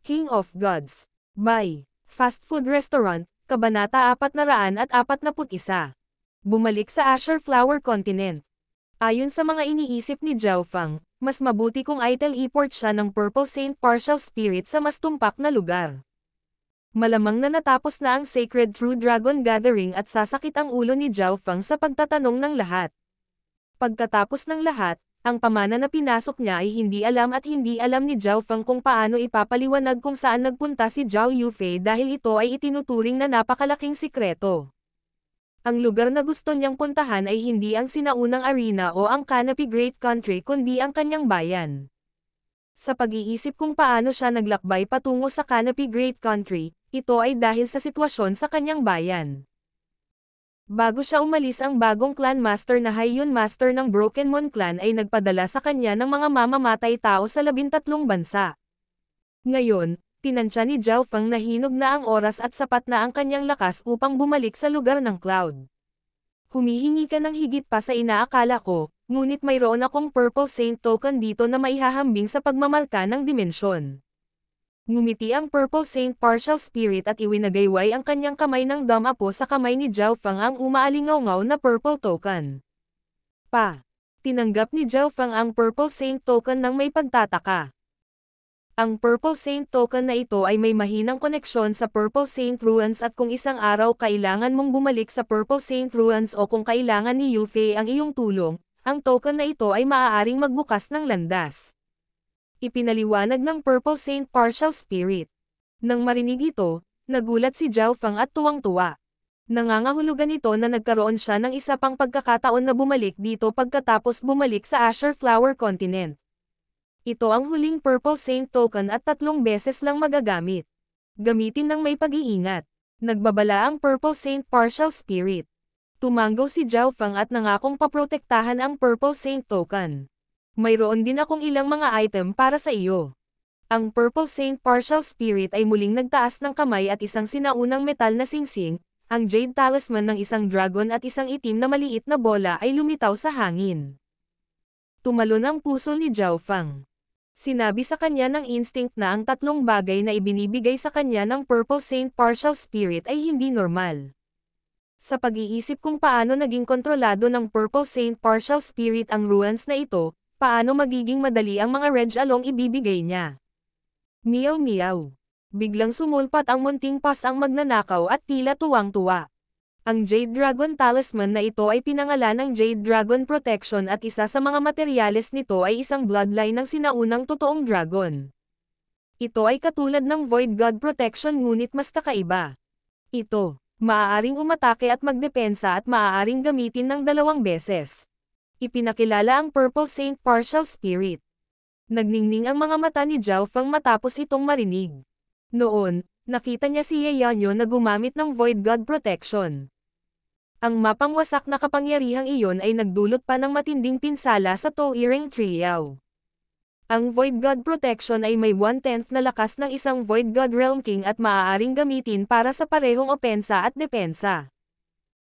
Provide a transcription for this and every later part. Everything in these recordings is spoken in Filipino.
King of Gods. By Fast Food Restaurant, Kabanata 441. Bumalik sa Asher Flower Continent. Ayon sa mga iniisip ni Zhao Fang, mas mabuti kung idol import siya ng Purple Saint Partial Spirit sa mas tumpak na lugar. Malamang na natapos na ang Sacred True Dragon Gathering at sasakit ang ulo ni Zhao Fang sa pagtatanong ng lahat. Pagkatapos ng lahat, ang pamana na pinasok niya ay hindi alam at hindi alam ni Zhao Feng kung paano ipapaliwanag kung saan nagpunta si Zhao Yufei dahil ito ay itinuturing na napakalaking sikreto. Ang lugar na gusto niyang puntahan ay hindi ang sinaunang arena o ang Canopy Great Country kundi ang kanyang bayan. Sa pag-iisip kung paano siya naglakbay patungo sa Canopy Great Country, ito ay dahil sa sitwasyon sa kanyang bayan. Bago siya umalis ang bagong clan master na Haiyun Master ng Broken Moon Clan ay nagpadala sa kanya ng mga mamamatay tao sa labintatlong bansa. Ngayon, tinansya ni Zhao Feng na hinog na ang oras at sapat na ang kanyang lakas upang bumalik sa lugar ng cloud. Humihingi ka ng higit pa sa inaakala ko, ngunit mayroon akong Purple Saint Token dito na maihahambing sa pagmamarka ng dimensyon. Ngumiti ang Purple Saint Partial Spirit at iwinagayway ang kanyang kamay ng damapo sa kamay ni Zhao Fang ang umaalingaw na purple token. Pa! Tinanggap ni Zhao Fang ang Purple Saint token nang may pagtataka. Ang Purple Saint token na ito ay may mahinang koneksyon sa Purple Saint Ruins at kung isang araw kailangan mong bumalik sa Purple Saint Ruins o kung kailangan ni Yufei ang iyong tulong, ang token na ito ay maaaring magbukas ng landas ipinaliwanag ng Purple Saint Partial Spirit. Nang marinig ito, nagulat si Zhao Fang at tuwang-tuwa. Nangangahulugan ito na nagkaroon siya ng isa pang pagkakataon na bumalik dito pagkatapos bumalik sa Asher Flower Continent. Ito ang huling Purple Saint Token at tatlong beses lang magagamit. Gamitin ng may pag-iingat. Nagbabala ang Purple Saint Partial Spirit. Tumanggaw si Zhao Fang at nangakong paprotektahan ang Purple Saint Token. Mayroon din akong ilang mga item para sa iyo. Ang Purple Saint Partial Spirit ay muling nagtaas ng kamay at isang sinaunang metal na singsing, ang Jade Talisman ng isang dragon at isang itim na maliit na bola ay lumitaw sa hangin. Tumalon ang puso ni Zhao Fang. Sinabi sa kanya ng instinct na ang tatlong bagay na ibinibigay sa kanya ng Purple Saint Partial Spirit ay hindi normal. Sa pag-iisip kung paano naging kontrolado ng Purple Saint Partial Spirit ang ruins na ito, paano magiging madali ang mga reg along ibibigay niya. Miyaw miyaw. Biglang sumulpat ang munting pas ang magnanakaw at tila tuwang-tuwa. Ang Jade Dragon Talisman na ito ay pinangalan ng Jade Dragon Protection at isa sa mga materyales nito ay isang bloodline ng sinaunang totoong dragon. Ito ay katulad ng Void God Protection ngunit mas kakaiba. Ito, maaaring umatake at magdepensa at maaaring gamitin ng dalawang beses ipinakilala ang Purple Saint Partial Spirit. Nagningning ang mga mata ni Zhao Fang matapos itong marinig. Noon, nakita niya si Yeyanyo na gumamit ng Void God Protection. Ang mapangwasak na kapangyarihang iyon ay nagdulot pa ng matinding pinsala sa Toe-Earring Triyaw. Ang Void God Protection ay may one-tenth na lakas ng isang Void God Realm King at maaaring gamitin para sa parehong opensa at depensa.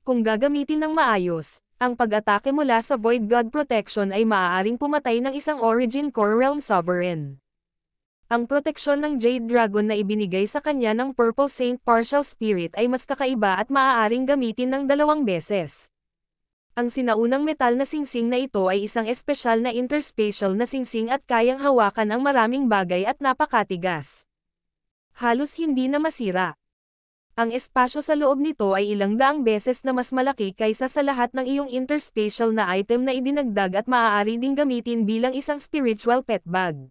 Kung gagamitin ng maayos, ang pag-atake mula sa Void God Protection ay maaaring pumatay ng isang Origin Core Realm Sovereign. Ang proteksyon ng Jade Dragon na ibinigay sa kanya ng Purple Saint Partial Spirit ay mas kakaiba at maaaring gamitin ng dalawang beses. Ang sinaunang metal na singsing na ito ay isang espesyal na interspatial na singsing at kayang hawakan ang maraming bagay at napakatigas. Halos hindi na masira. Ang espasyo sa loob nito ay ilang daang beses na mas malaki kaysa sa lahat ng iyong interspatial na item na idinagdag at maaari ding gamitin bilang isang spiritual pet bag.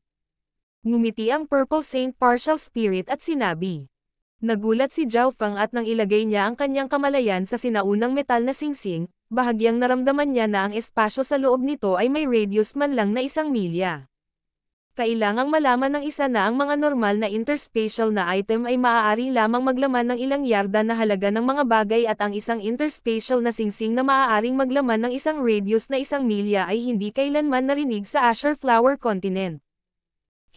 Ngumiti ang Purple Saint Partial Spirit at sinabi. Nagulat si Zhao Fang at nang ilagay niya ang kanyang kamalayan sa sinaunang metal na singsing, bahagyang naramdaman niya na ang espasyo sa loob nito ay may radius man lang na isang milya kailangang malaman ng isa na ang mga normal na interspatial na item ay maaari lamang maglaman ng ilang yarda na halaga ng mga bagay at ang isang interspatial na singsing na maaaring maglaman ng isang radius na isang milya ay hindi kailanman narinig sa Asher Flower Continent.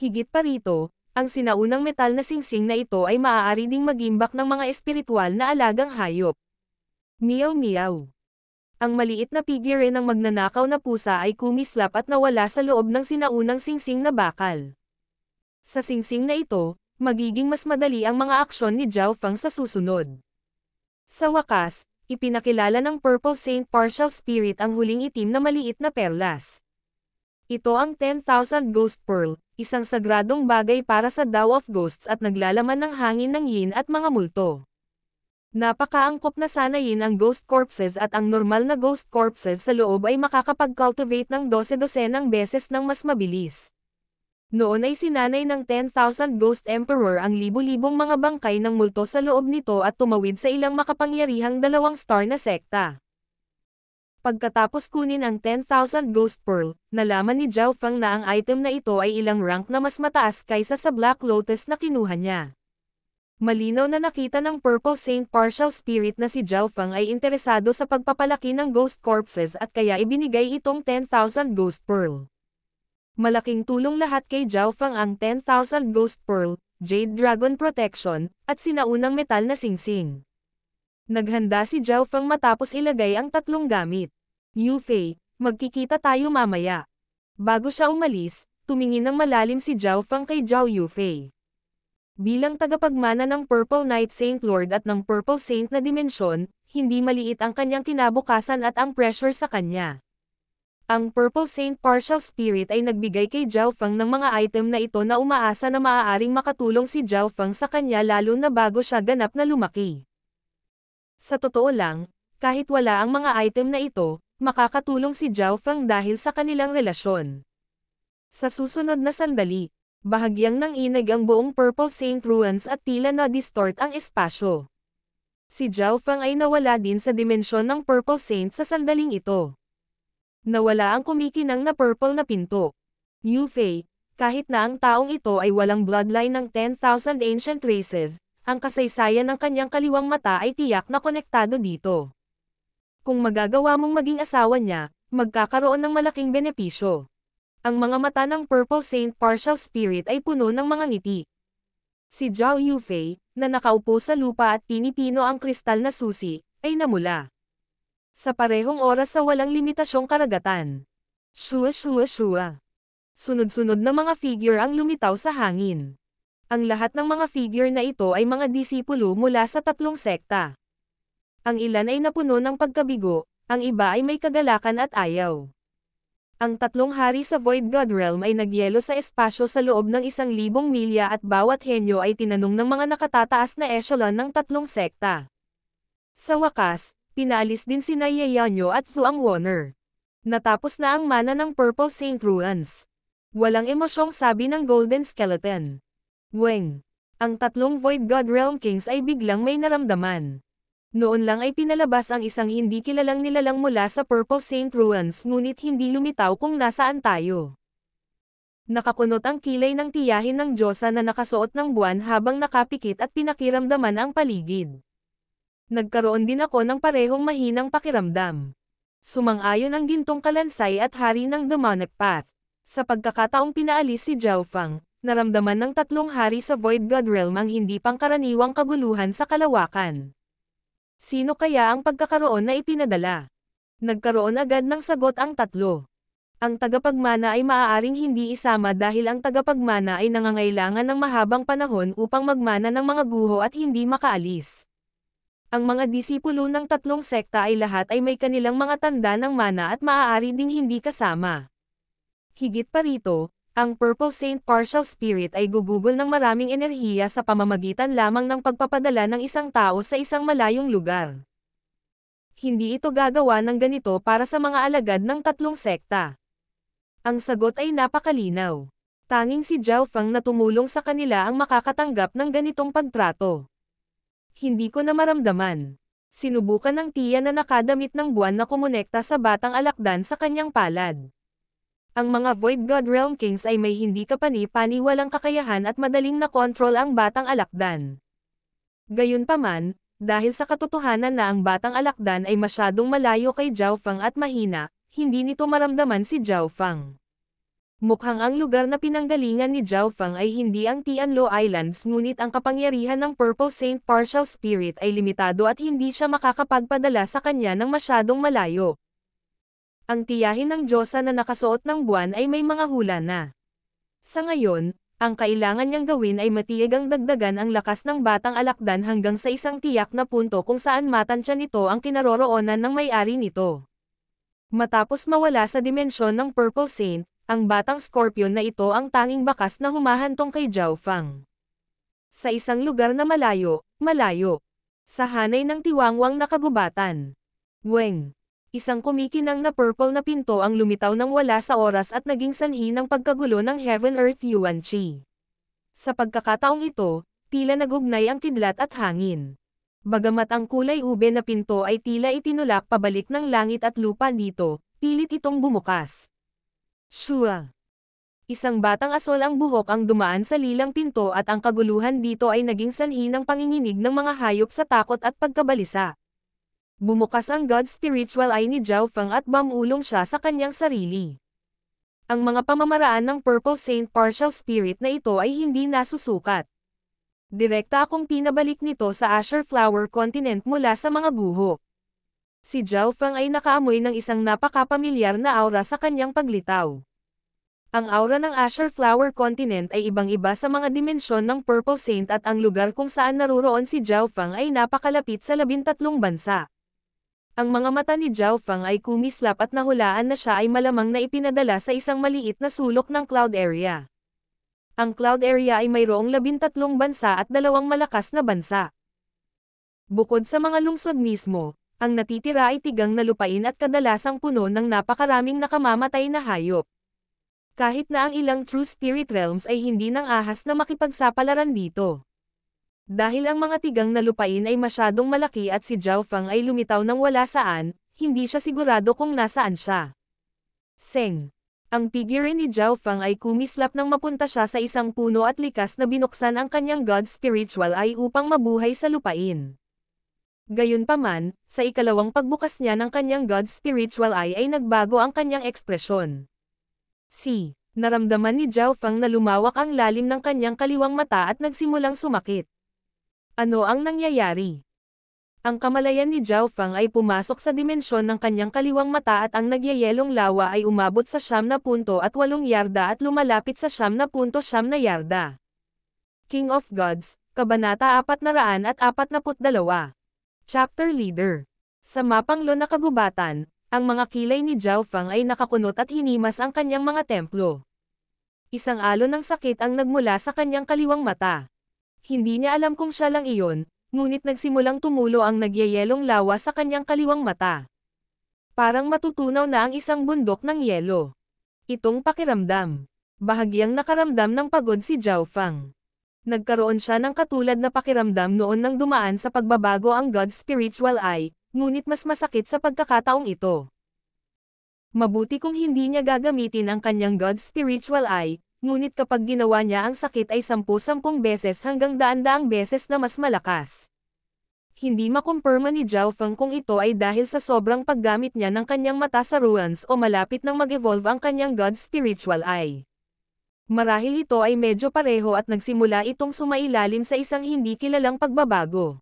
Higit pa rito, ang sinaunang metal na singsing na ito ay maaari ding magimbak ng mga espiritual na alagang hayop. Miyaw-miyaw ang maliit na pigire ng magnanakaw na pusa ay kumislap at nawala sa loob ng sinaunang singsing na bakal. Sa singsing na ito, magiging mas madali ang mga aksyon ni Zhao Fang sa susunod. Sa wakas, ipinakilala ng Purple Saint Partial Spirit ang huling itim na maliit na perlas. Ito ang 10,000 Ghost Pearl, isang sagradong bagay para sa Dao of Ghosts at naglalaman ng hangin ng yin at mga multo. Napakaangkop na sanayin ang ghost corpses at ang normal na ghost corpses sa loob ay makakapag-cultivate ng 12-dosenang beses ng mas mabilis. Noon ay sinanay ng 10,000 Ghost Emperor ang libu-libong mga bangkay ng multo sa loob nito at tumawid sa ilang makapangyarihang dalawang star na sekta. Pagkatapos kunin ang 10,000 Ghost Pearl, nalaman ni Zhao Fang na ang item na ito ay ilang rank na mas mataas kaysa sa Black Lotus na kinuha niya. Malinaw na nakita ng Purple Saint Partial Spirit na si Zhao ay interesado sa pagpapalaki ng ghost corpses at kaya ibinigay itong 10,000 ghost pearl. Malaking tulong lahat kay Zhao ang 10,000 ghost pearl, jade dragon protection, at sinaunang metal na singsing. Naghanda si Zhao matapos ilagay ang tatlong gamit. Yu Fei, magkikita tayo mamaya. Bago siya umalis, tumingin ng malalim si Zhao kay Zhao Yufei. Bilang tagapagmana ng Purple Knight Saint Lord at ng Purple Saint na dimensyon, hindi maliit ang kanyang kinabukasan at ang pressure sa kanya. Ang Purple Saint Partial Spirit ay nagbigay kay Zhao Fang ng mga item na ito na umaasa na maaaring makatulong si Zhao Fang sa kanya lalo na bago siya ganap na lumaki. Sa totoo lang, kahit wala ang mga item na ito, makakatulong si Zhao Fang dahil sa kanilang relasyon. Sa susunod na sandali, Bahagyang nang inag ang buong Purple Saint Ruins at tila na distort ang espasyo. Si Zhao Fang ay nawala din sa dimensyon ng Purple Saint sa sandaling ito. Nawala ang kumikinang na purple na pinto. Yu Fei, kahit na ang taong ito ay walang bloodline ng 10,000 ancient races, ang kasaysayan ng kanyang kaliwang mata ay tiyak na konektado dito. Kung magagawa mong maging asawa niya, magkakaroon ng malaking benepisyo ang mga mata ng Purple Saint Partial Spirit ay puno ng mga ngiti. Si Zhao Yufei, na nakaupo sa lupa at pinipino ang kristal na susi, ay namula. Sa parehong oras sa walang limitasyong karagatan. Shua shua shua. Sunod-sunod na mga figure ang lumitaw sa hangin. Ang lahat ng mga figure na ito ay mga disipulo mula sa tatlong sekta. Ang ilan ay napuno ng pagkabigo, ang iba ay may kagalakan at ayaw. Ang tatlong hari sa Void God Realm ay nagyelo sa espasyo sa loob ng isang libong milya at bawat henyo ay tinanong ng mga nakatataas na echelon ng tatlong sekta. Sa wakas, pinaalis din si Nayayanyo at Zuang Warner. Natapos na ang mana ng Purple Saint Ruins. Walang emosyong sabi ng Golden Skeleton. Weng! Ang tatlong Void God Realm Kings ay biglang may naramdaman. Noon lang ay pinalabas ang isang hindi kilalang nilalang mula sa Purple Saint Ruins ngunit hindi lumitaw kung nasaan tayo. Nakakunot ang kilay ng tiyahin ng Diyosa na nakasuot ng buwan habang nakapikit at pinakiramdaman ang paligid. Nagkaroon din ako ng parehong mahinang pakiramdam. Sumang-ayon ang gintong kalansay at hari ng demonic path. Sa pagkakataong pinaalis si Jiaofang, naramdaman ng tatlong hari sa Void God Realm ang hindi pangkaraniwang kaguluhan sa kalawakan. Sino kaya ang pagkakaroon na ipinadala? Nagkaroon agad ng sagot ang tatlo. Ang tagapagmana ay maaaring hindi isama dahil ang tagapagmana ay nangangailangan ng mahabang panahon upang magmana ng mga guho at hindi makaalis. Ang mga disipulo ng tatlong sekta ay lahat ay may kanilang mga tanda ng mana at maaari ding hindi kasama. Higit pa rito, ang Purple Saint Partial Spirit ay gugugol ng maraming enerhiya sa pamamagitan lamang ng pagpapadala ng isang tao sa isang malayong lugar. Hindi ito gagawa ng ganito para sa mga alagad ng tatlong sekta. Ang sagot ay napakalinaw. Tanging si Zhao Fang na tumulong sa kanila ang makakatanggap ng ganitong pagtrato. Hindi ko na maramdaman. Sinubukan ng tiya na nakadamit ng buwan na kumonekta sa batang alakdan sa kanyang palad. Ang mga Void God Realm Kings ay may hindi kapani-pani walang kakayahan at madaling na-control ang batang alakdan. Gayunpaman, dahil sa katotohanan na ang batang alakdan ay masyadong malayo kay Zhao Fang at mahina, hindi nito maramdaman si Zhao Fang. Mukhang ang lugar na pinanggalingan ni Zhao Fang ay hindi ang Tianlo Islands ngunit ang kapangyarihan ng Purple Saint Partial Spirit ay limitado at hindi siya makakapagpadala sa kanya ng masyadong malayo ang tiyahin ng Diyosa na nakasuot ng buwan ay may mga hula na. Sa ngayon, ang kailangan niyang gawin ay matiyag ang dagdagan ang lakas ng batang alakdan hanggang sa isang tiyak na punto kung saan matansya nito ang kinaroroonan ng may-ari nito. Matapos mawala sa dimensyon ng Purple Saint, ang batang scorpion na ito ang tanging bakas na humahantong kay Zhao Fang. Sa isang lugar na malayo, malayo, sa hanay ng tiwangwang nakagubatan. Weng! isang kumikinang na purple na pinto ang lumitaw ng wala sa oras at naging sanhi ng pagkagulo ng Heaven Earth Yuan Chi. Sa pagkakataong ito, tila nagugnay ang kidlat at hangin. Bagamat ang kulay ube na pinto ay tila itinulak pabalik ng langit at lupa dito, pilit itong bumukas. Shua! Isang batang asol ang buhok ang dumaan sa lilang pinto at ang kaguluhan dito ay naging sanhi ng panginginig ng mga hayop sa takot at pagkabalisa. Bumukas ang God Spiritual Eye ni Zhao Feng at bamulong siya sa kanyang sarili. Ang mga pamamaraan ng Purple Saint Partial Spirit na ito ay hindi nasusukat. Direkta akong pinabalik nito sa Asher Flower Continent mula sa mga guho. Si Zhao Feng ay nakaamoy ng isang napakapamilyar na aura sa kanyang paglitaw. Ang aura ng Asher Flower Continent ay ibang-iba sa mga dimensyon ng Purple Saint at ang lugar kung saan naruroon si Zhao Feng ay napakalapit sa labintatlong bansa. Ang mga mata ni Zhao Fang ay kumislap at nahulaan na siya ay malamang na ipinadala sa isang maliit na sulok ng cloud area. Ang cloud area ay mayroong labintatlong bansa at dalawang malakas na bansa. Bukod sa mga lungsod mismo, ang natitira ay tigang na lupain at kadalasang puno ng napakaraming nakamamatay na hayop. Kahit na ang ilang true spirit realms ay hindi nang ahas na makipagsapalaran dito. Dahil ang mga tigang na lupain ay masyadong malaki at si Zhao Fang ay lumitaw nang wala saan, hindi siya sigurado kung nasaan siya. Seng. Ang figure ni Zhao Fang ay kumislap nang mapunta siya sa isang puno at likas na binuksan ang kanyang God Spiritual ay upang mabuhay sa lupain. Gayunpaman, sa ikalawang pagbukas niya ng kanyang God Spiritual Eye ay nagbago ang kanyang ekspresyon. Si, naramdaman ni Zhao Fang na lumawak ang lalim ng kanyang kaliwang mata at nagsimulang sumakit. Ano ang nangyayari? Ang kamalayan ni Zhao Fang ay pumasok sa dimensyon ng kanyang kaliwang mata at ang nagyayelong lawa ay umabot sa siyam na punto at walong yarda at lumalapit sa siyam na punto siyam na yarda. King of Gods, Kabanata 400 at 442. Chapter Leader Sa mapang na kagubatan, ang mga kilay ni Zhao Fang ay nakakunot at hinimas ang kanyang mga templo. Isang alon ng sakit ang nagmula sa kanyang kaliwang mata. Hindi niya alam kung siya lang iyon, ngunit nagsimulang tumulo ang nagyayelong lawa sa kanyang kaliwang mata. Parang matutunaw na ang isang bundok ng yelo. Itong pakiramdam. Bahagyang nakaramdam ng pagod si Zhao Fang. Nagkaroon siya ng katulad na pakiramdam noon nang dumaan sa pagbabago ang God's spiritual eye, ngunit mas masakit sa pagkakataong ito. Mabuti kung hindi niya gagamitin ang kanyang God's spiritual eye, ngunit kapag ginawa niya ang sakit ay sampu-sampung beses hanggang daan-daang beses na mas malakas. Hindi makumpirma ni Zhao Feng kung ito ay dahil sa sobrang paggamit niya ng kanyang mata sa ruins o malapit nang mag-evolve ang kanyang God Spiritual Eye. Marahil ito ay medyo pareho at nagsimula itong sumailalim sa isang hindi kilalang pagbabago.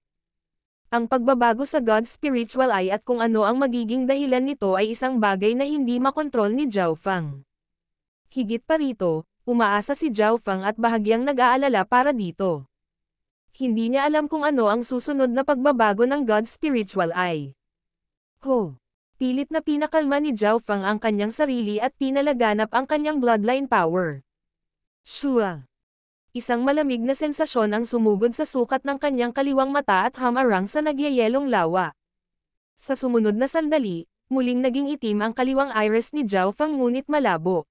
Ang pagbabago sa God spiritual eye at kung ano ang magiging dahilan nito ay isang bagay na hindi makontrol ni Zhao Fang. Higit pa rito, Umaasa si Zhao Fang at bahagyang nag-aalala para dito. Hindi niya alam kung ano ang susunod na pagbabago ng God's spiritual eye. Ho! Pilit na pinakalma ni Zhao Fang ang kanyang sarili at pinalaganap ang kanyang bloodline power. Shua! Isang malamig na sensasyon ang sumugod sa sukat ng kanyang kaliwang mata at hamarang sa nagyayelong lawa. Sa sumunod na sandali, muling naging itim ang kaliwang iris ni Zhao Fang ngunit malabo.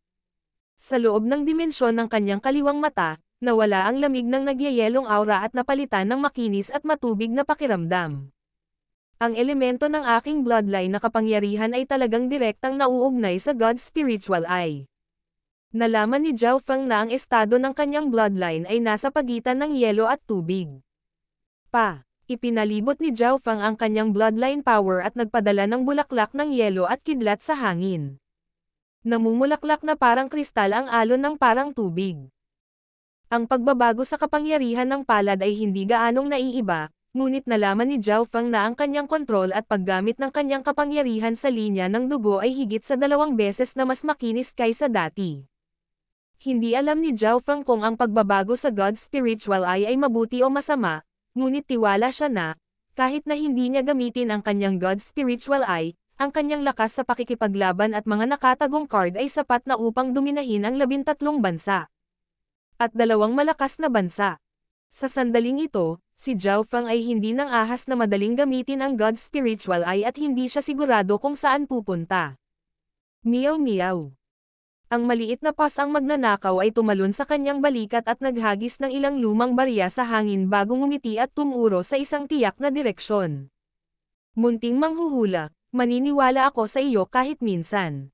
Sa loob ng dimensyon ng kanyang kaliwang mata, nawala ang lamig ng nagyayelong aura at napalitan ng makinis at matubig na pakiramdam. Ang elemento ng aking bloodline na kapangyarihan ay talagang direktang nauugnay sa God's spiritual eye. Nalaman ni Zhao Feng na ang estado ng kanyang bloodline ay nasa pagitan ng yelo at tubig. Pa, ipinalibot ni Zhao Feng ang kanyang bloodline power at nagpadala ng bulaklak ng yelo at kidlat sa hangin. Namumulaklak na parang kristal ang alon ng parang tubig. Ang pagbabago sa kapangyarihan ng palad ay hindi gaanong naiiba, ngunit nalaman ni Zhao Fang na ang kanyang kontrol at paggamit ng kanyang kapangyarihan sa linya ng dugo ay higit sa dalawang beses na mas makinis kaysa dati. Hindi alam ni Zhao Fang kung ang pagbabago sa God's Spiritual Eye ay mabuti o masama, ngunit tiwala siya na, kahit na hindi niya gamitin ang kanyang God's Spiritual Eye, ang kanyang lakas sa pakikipaglaban at mga nakatagong card ay sapat na upang dominahin ang labintatlong bansa. At dalawang malakas na bansa. Sa sandaling ito, si Zhao Fang ay hindi nang ahas na madaling gamitin ang God Spiritual Eye at hindi siya sigurado kung saan pupunta. Miaw miaw. Ang maliit na pas ang magnanakaw ay tumalon sa kanyang balikat at naghagis ng ilang lumang barya sa hangin bago ngumiti at tumuro sa isang tiyak na direksyon. Munting manghuhula, Maniniwala ako sa iyo kahit minsan.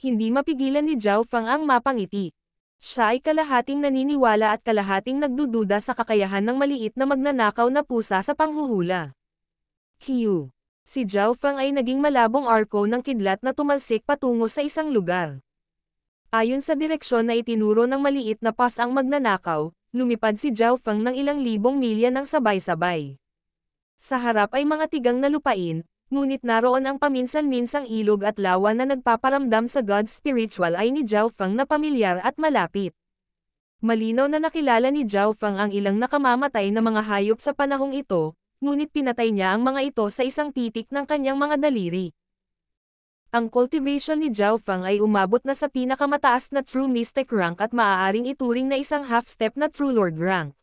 Hindi mapigilan ni Zhao Fang ang mapangiti. Siya ay kalahating naniniwala at kalahating nagdududa sa kakayahan ng maliit na magnanakaw na pusa sa panghuhula. Q. Si Zhao Fang ay naging malabong arko ng kidlat na tumalsik patungo sa isang lugar. Ayon sa direksyon na itinuro ng maliit na pas ang magnanakaw, lumipad si Zhao Fang ng ilang libong milya ng sabay-sabay. Sa harap ay mga tigang na lupain, Ngunit naroon ang paminsan-minsang ilog at lawa na nagpaparamdam sa God's spiritual eye ni Zhao Fang na pamilyar at malapit. Malinaw na nakilala ni Zhao Fang ang ilang nakamamatay na mga hayop sa panahong ito, ngunit pinatay niya ang mga ito sa isang pitik ng kanyang mga daliri. Ang cultivation ni Zhao Fang ay umabot na sa pinakamataas na True Mystic rank at maaaring ituring na isang half-step na True Lord rank.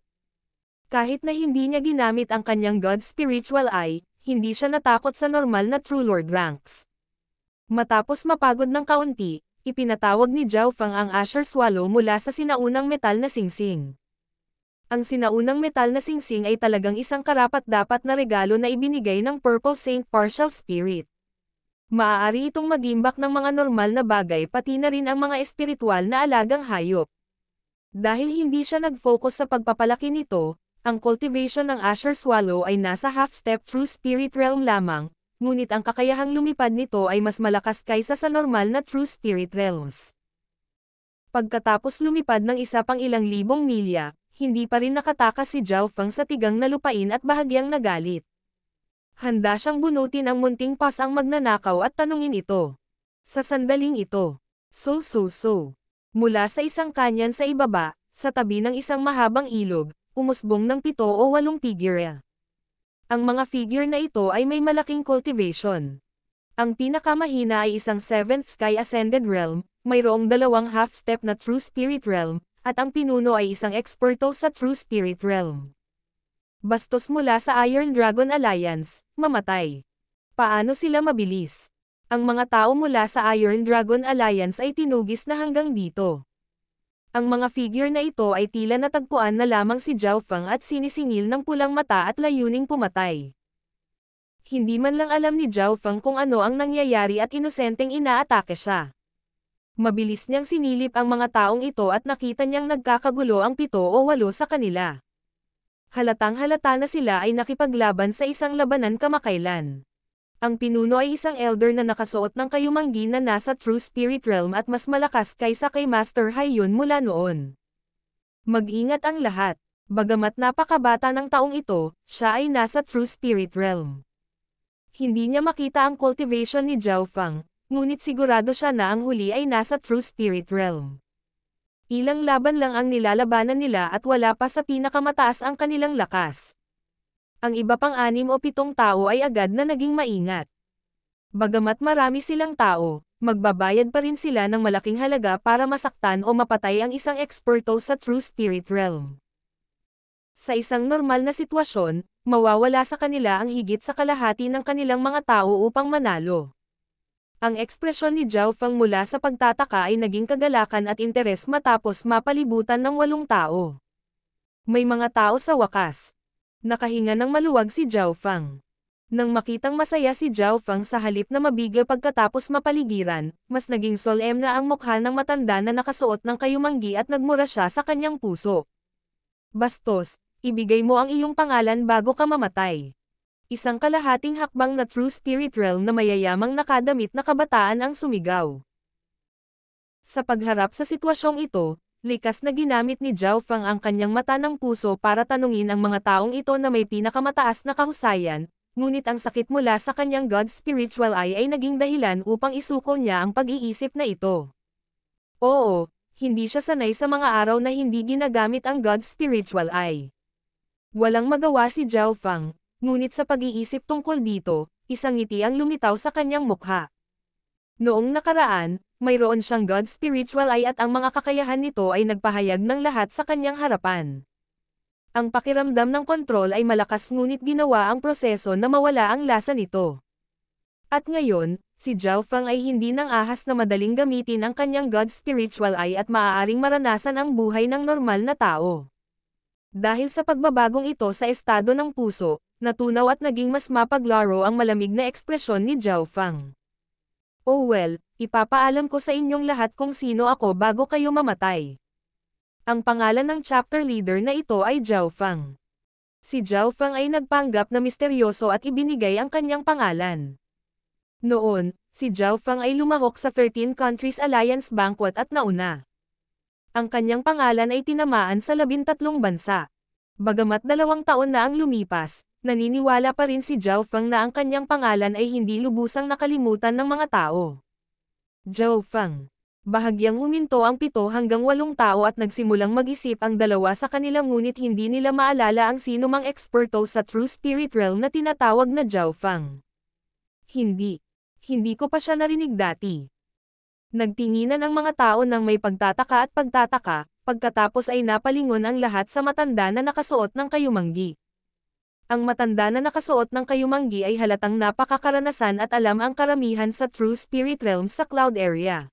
Kahit na hindi niya ginamit ang kanyang God Spiritual Eye, hindi siya natakot sa normal na True Lord ranks. Matapos mapagod ng kaunti, ipinatawag ni Zhao Fang ang Asher Swallow mula sa sinaunang metal na singsing. Ang sinaunang metal na singsing ay talagang isang karapat-dapat na regalo na ibinigay ng Purple Saint Partial Spirit. Maaari itong magimbak ng mga normal na bagay pati na rin ang mga espiritual na alagang hayop. Dahil hindi siya nag-focus sa pagpapalaki nito, ang cultivation ng Asher Swallow ay nasa half-step true spirit realm lamang, ngunit ang kakayahang lumipad nito ay mas malakas kaysa sa normal na true spirit realms. Pagkatapos lumipad ng isa pang ilang libong milya, hindi pa rin nakatakas si Zhao Fang sa tigang na lupain at bahagyang nagalit. Handa siyang bunutin ang munting pasang magnanakaw at tanungin ito. Sa sandaling ito, so so so. Mula sa isang kanyan sa ibaba, sa tabi ng isang mahabang ilog, umusbong ng pito o walong figure. Ang mga figure na ito ay may malaking cultivation. Ang pinakamahina ay isang 7th Sky Ascended Realm, mayroong dalawang half-step na True Spirit Realm, at ang pinuno ay isang eksperto sa True Spirit Realm. Bastos mula sa Iron Dragon Alliance, mamatay. Paano sila mabilis? Ang mga tao mula sa Iron Dragon Alliance ay tinugis na hanggang dito. Ang mga figure na ito ay tila natagpuan na lamang si Zhao Feng at sinisingil ng pulang mata at layuning pumatay. Hindi man lang alam ni Zhao Feng kung ano ang nangyayari at inosenteng inaatake siya. Mabilis niyang sinilip ang mga taong ito at nakita niyang nagkakagulo ang pito o walo sa kanila. Halatang halata na sila ay nakipaglaban sa isang labanan kamakailan. Ang pinuno ay isang elder na nakasuot ng kayumanggi na nasa true spirit realm at mas malakas kaysa kay Master Hayyun mula noon. Mag-ingat ang lahat. Bagamat napakabata ng taong ito, siya ay nasa true spirit realm. Hindi niya makita ang cultivation ni Zhao Fang, ngunit sigurado siya na ang huli ay nasa true spirit realm. Ilang laban lang ang nilalabanan nila at wala pa sa pinakamataas ang kanilang lakas ang iba pang anim o pitong tao ay agad na naging maingat. Bagamat marami silang tao, magbabayad pa rin sila ng malaking halaga para masaktan o mapatay ang isang eksperto sa True Spirit Realm. Sa isang normal na sitwasyon, mawawala sa kanila ang higit sa kalahati ng kanilang mga tao upang manalo. Ang ekspresyon ni Zhao Fang mula sa pagtataka ay naging kagalakan at interes matapos mapalibutan ng walong tao. May mga tao sa wakas, Nakahinga ng maluwag si Zhao Fang. Nang makitang masaya si Zhao Fang sa halip na mabiga pagkatapos mapaligiran, mas naging solemn na ang mukha ng matanda na nakasuot ng kayumanggi at nagmura siya sa kanyang puso. Bastos, ibigay mo ang iyong pangalan bago ka mamatay. Isang kalahating hakbang na true spirit realm na mayayamang nakadamit na kabataan ang sumigaw. Sa pagharap sa sitwasyong ito, Likas na ginamit ni Zhao Fang ang kanyang mata ng puso para tanungin ang mga taong ito na may pinakamataas na kahusayan, ngunit ang sakit mula sa kanyang God Spiritual Eye ay naging dahilan upang isuko niya ang pag-iisip na ito. Oo, hindi siya sanay sa mga araw na hindi ginagamit ang God Spiritual Eye. Walang magawa si Zhao Fang, ngunit sa pag-iisip tungkol dito, isang ngiti ang lumitaw sa kanyang mukha. Noong nakaraan, mayroon siyang God Spiritual Eye at ang mga kakayahan nito ay nagpahayag ng lahat sa kanyang harapan. Ang pakiramdam ng kontrol ay malakas ngunit ginawa ang proseso na mawala ang lasa nito. At ngayon, si Zhao Fang ay hindi nang ahas na madaling gamitin ang kanyang God Spiritual Eye at maaaring maranasan ang buhay ng normal na tao. Dahil sa pagbabagong ito sa estado ng puso, natunaw at naging mas mapaglaro ang malamig na ekspresyon ni Zhao Fang. Oh well, ipapaalam ko sa inyong lahat kung sino ako bago kayo mamatay. Ang pangalan ng chapter leader na ito ay Zhao Fang. Si Zhao Fang ay nagpanggap na misteryoso at ibinigay ang kanyang pangalan. Noon, si Zhao Fang ay lumahok sa 13 Countries Alliance Banquet at nauna. Ang kanyang pangalan ay tinamaan sa 13 bansa. Bagamat dalawang taon na ang lumipas, naniniwala pa rin si Zhao Fang na ang kanyang pangalan ay hindi lubusang nakalimutan ng mga tao. Zhao Fang. Bahagyang huminto ang pito hanggang walong tao at nagsimulang mag-isip ang dalawa sa kanila ngunit hindi nila maalala ang sino mang eksperto sa true spirit realm na tinatawag na Zhao Fang. Hindi. Hindi ko pa siya narinig dati. Nagtinginan ang mga tao ng may pagtataka at pagtataka, pagkatapos ay napalingon ang lahat sa matanda na nakasuot ng kayumanggi ang matanda na nakasuot ng kayumanggi ay halatang napakakaranasan at alam ang karamihan sa True Spirit Realm sa Cloud Area.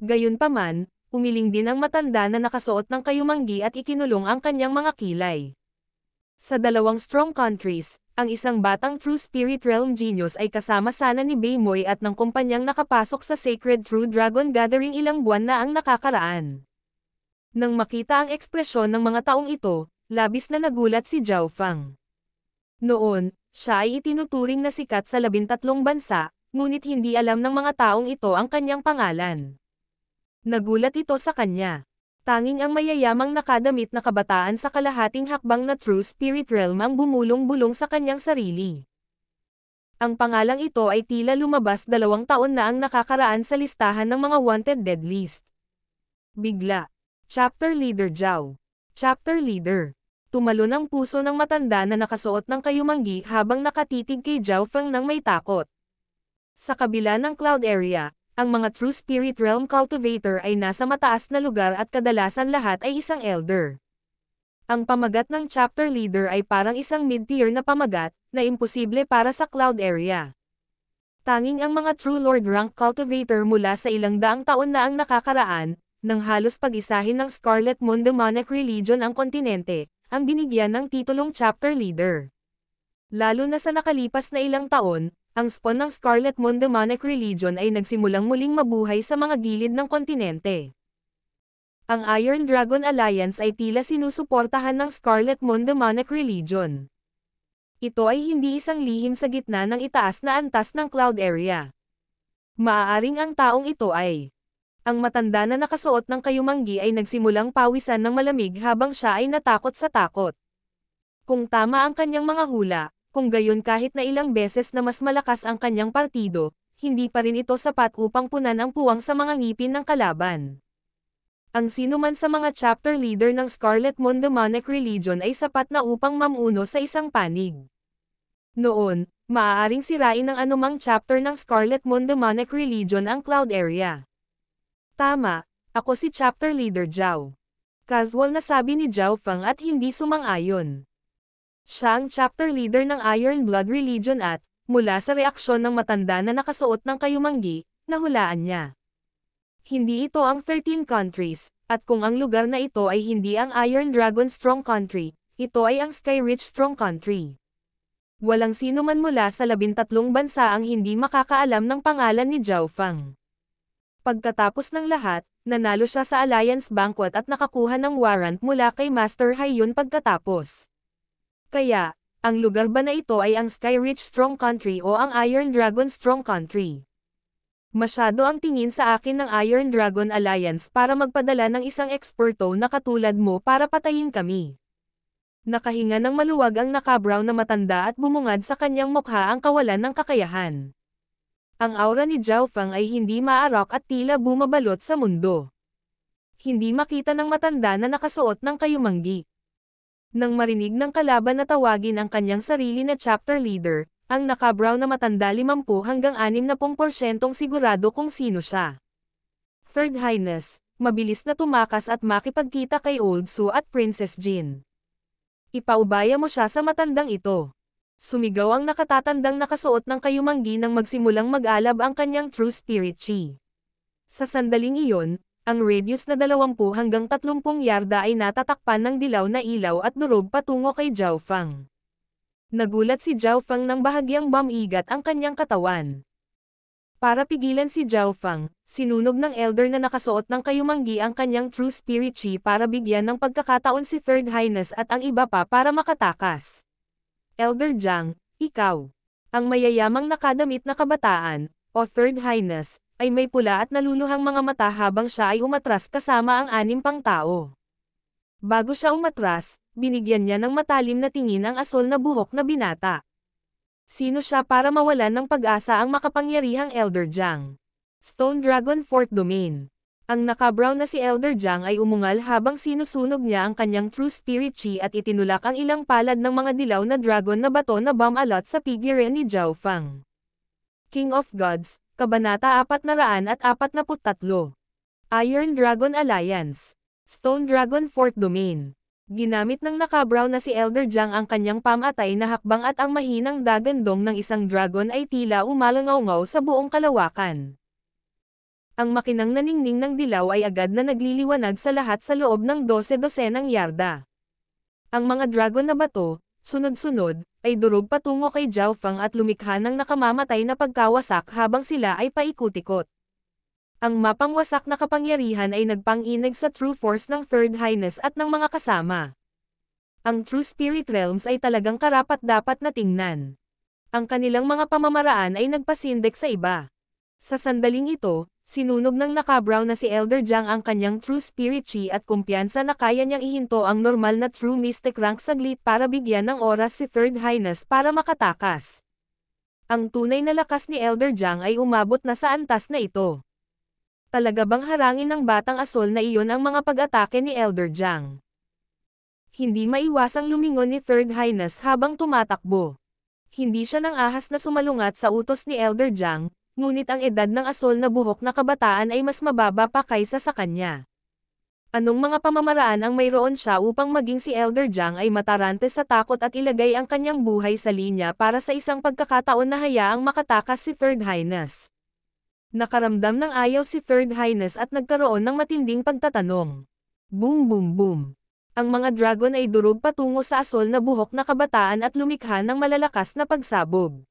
Gayunpaman, umiling din ang matanda na nakasuot ng kayumanggi at ikinulong ang kanyang mga kilay. Sa dalawang strong countries, ang isang batang True Spirit Realm Genius ay kasama sana ni Baymoy at ng kumpanyang nakapasok sa Sacred True Dragon Gathering ilang buwan na ang nakakaraan. Nang makita ang ekspresyon ng mga taong ito, labis na nagulat si Zhao Fang. Noon, siya ay itinuturing na sikat sa labintatlong bansa, ngunit hindi alam ng mga taong ito ang kanyang pangalan. Nagulat ito sa kanya. Tanging ang mayayamang nakadamit na kabataan sa kalahating hakbang na True Spirit Realm ang bumulong-bulong sa kanyang sarili. Ang pangalang ito ay tila lumabas dalawang taon na ang nakakaraan sa listahan ng mga wanted dead list. Bigla. Chapter Leader Zhao. Chapter Leader tumalon ang puso ng matanda na nakasuot ng kayumanggi habang nakatitig kay Zhao Feng ng may takot. Sa kabila ng cloud area, ang mga True Spirit Realm Cultivator ay nasa mataas na lugar at kadalasan lahat ay isang elder. Ang pamagat ng chapter leader ay parang isang mid-tier na pamagat, na imposible para sa cloud area. Tanging ang mga True Lord Rank Cultivator mula sa ilang daang taon na ang nakakaraan, nang halos pag-isahin ng Scarlet Moon Demonic Religion ang kontinente, ang binigyan ng titulong chapter leader. Lalo na sa nakalipas na ilang taon, ang spawn ng Scarlet Moon Demonic Religion ay nagsimulang muling mabuhay sa mga gilid ng kontinente. Ang Iron Dragon Alliance ay tila sinusuportahan ng Scarlet Moon Demonic Religion. Ito ay hindi isang lihim sa gitna ng itaas na antas ng cloud area. Maaaring ang taong ito ay ang matanda na nakasuot ng kayumanggi ay nagsimulang pawisan ng malamig habang siya ay natakot sa takot. Kung tama ang kanyang mga hula, kung gayon kahit na ilang beses na mas malakas ang kanyang partido, hindi pa rin ito sapat upang punan ang puwang sa mga ngipin ng kalaban. Ang sinuman sa mga chapter leader ng Scarlet Moon Demonic Religion ay sapat na upang mamuno sa isang panig. Noon, maaaring sirain ng anumang chapter ng Scarlet Moon Demonic Religion ang Cloud Area. Tama, ako si chapter leader Zhao. Casual na sabi ni Zhao Fang at hindi sumang-ayon. Siya ang chapter leader ng Iron Blood Religion at, mula sa reaksyon ng matanda na nakasuot ng kayumanggi, nahulaan niya. Hindi ito ang 13 countries, at kung ang lugar na ito ay hindi ang Iron Dragon Strong Country, ito ay ang Sky Rich Strong Country. Walang sino man mula sa labintatlong bansa ang hindi makakaalam ng pangalan ni Zhao Fang. Pagkatapos ng lahat, nanalo siya sa Alliance Banquet at nakakuha ng warrant mula kay Master Hayyun pagkatapos. Kaya, ang lugar ba na ito ay ang Sky Rich Strong Country o ang Iron Dragon Strong Country? Masyado ang tingin sa akin ng Iron Dragon Alliance para magpadala ng isang eksperto na katulad mo para patayin kami. Nakahinga ng maluwag ang nakabrow na matanda at bumungad sa kanyang mukha ang kawalan ng kakayahan. Ang aura ni Zhao Fang ay hindi maarok at tila bumabalot sa mundo. Hindi makita ng matanda na nakasuot ng kayumanggi. Nang marinig ng kalaban na tawagin ang kanyang sarili na chapter leader, ang nakabrow na matanda 50 hanggang 60% sigurado kung sino siya. Third Highness, mabilis na tumakas at makipagkita kay Old Su at Princess Jin. Ipaubaya mo siya sa matandang ito. Sumigaw ang nakatatandang nakasuot ng kayumanggi nang magsimulang mag-alab ang kanyang true spirit chi. Sa sandaling iyon, ang radius na 20 hanggang 30 yarda ay natatakpan ng dilaw na ilaw at durog patungo kay Zhao Fang. Nagulat si Zhao Fang nang bahagyang bumigat ang kanyang katawan. Para pigilan si Zhao Fang, sinunog ng elder na nakasuot ng kayumanggi ang kanyang true spirit chi para bigyan ng pagkakataon si Third Highness at ang iba pa para makatakas. Elder Jiang, ikaw. Ang mayayamang nakadamit na kabataan, o Third Highness, ay may pula at naluluhang mga mata habang siya ay umatras kasama ang anim pang tao. Bago siya umatras, binigyan niya ng matalim na tingin ang asol na buhok na binata. Sino siya para mawalan ng pag-asa ang makapangyarihang Elder Jiang? Stone Dragon Fort Domain ang nakabrow na si Elder Jang ay umungal habang sinusunog niya ang kanyang True Spirit Chi at itinulak ang ilang palad ng mga dilaw na dragon na bato na bomb bumalot sa pigirin ni Zhao Fang. King of Gods, Kabanata 443 Iron Dragon Alliance Stone Dragon Fort Domain Ginamit ng nakabrow na si Elder Jang ang kanyang pamatay na hakbang at ang mahinang dagandong ng isang dragon ay tila umalangaw sa buong kalawakan ang makinang naningning ng dilaw ay agad na nagliliwanag sa lahat sa loob ng 12-dosenang yarda. Ang mga dragon na bato, sunod-sunod, ay durog patungo kay Zhao Fang at lumikha ng nakamamatay na pagkawasak habang sila ay paikutikot. Ang mapangwasak na kapangyarihan ay nagpanginag sa true force ng Third Highness at ng mga kasama. Ang true spirit realms ay talagang karapat-dapat na tingnan. Ang kanilang mga pamamaraan ay nagpasindek sa iba. Sa sandaling ito, Sinunog ng nakabrow na si Elder Jang ang kanyang true spirit chi at kumpiyansa na kaya niyang ihinto ang normal na true mystic rank saglit para bigyan ng oras si Third Highness para makatakas. Ang tunay na lakas ni Elder Jang ay umabot na sa antas na ito. Talaga bang harangin ng batang asol na iyon ang mga pag-atake ni Elder Jang? Hindi maiwasang lumingon ni Third Highness habang tumatakbo. Hindi siya ng ahas na sumalungat sa utos ni Elder Jang, ngunit ang edad ng asol na buhok na kabataan ay mas mababa pa kaysa sa kanya. Anong mga pamamaraan ang mayroon siya upang maging si Elder Jiang ay matarante sa takot at ilagay ang kanyang buhay sa linya para sa isang pagkakataon na hayaang makatakas si Third Highness? Nakaramdam ng ayaw si Third Highness at nagkaroon ng matinding pagtatanong. Boom boom boom. Ang mga dragon ay durog patungo sa asol na buhok na kabataan at lumikha ng malalakas na pagsabog.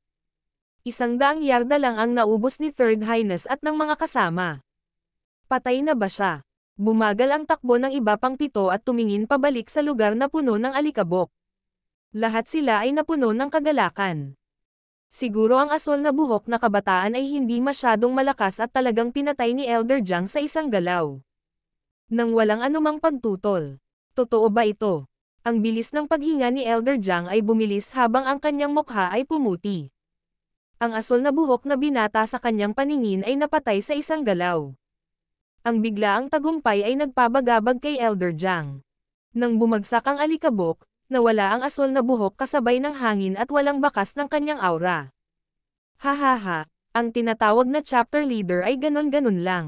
Isang daang yarda lang ang naubos ni Third Highness at ng mga kasama. Patay na ba siya? Bumagal ang takbo ng iba pang pito at tumingin pabalik sa lugar na puno ng alikabok. Lahat sila ay napuno ng kagalakan. Siguro ang asol na buhok na kabataan ay hindi masyadong malakas at talagang pinatay ni Elder Jang sa isang galaw. Nang walang anumang pagtutol. Totoo ba ito? Ang bilis ng paghinga ni Elder Jang ay bumilis habang ang kanyang mukha ay pumuti. Ang asul na buhok na binata sa kanyang paningin ay napatay sa isang galaw. Ang biglaang tagumpay ay nagpabagabag kay Elder Jang. Nang bumagsak ang alikabok, nawala ang asul na buhok kasabay ng hangin at walang bakas ng kanyang aura. Hahaha, ang tinatawag na chapter leader ay ganon-ganon lang.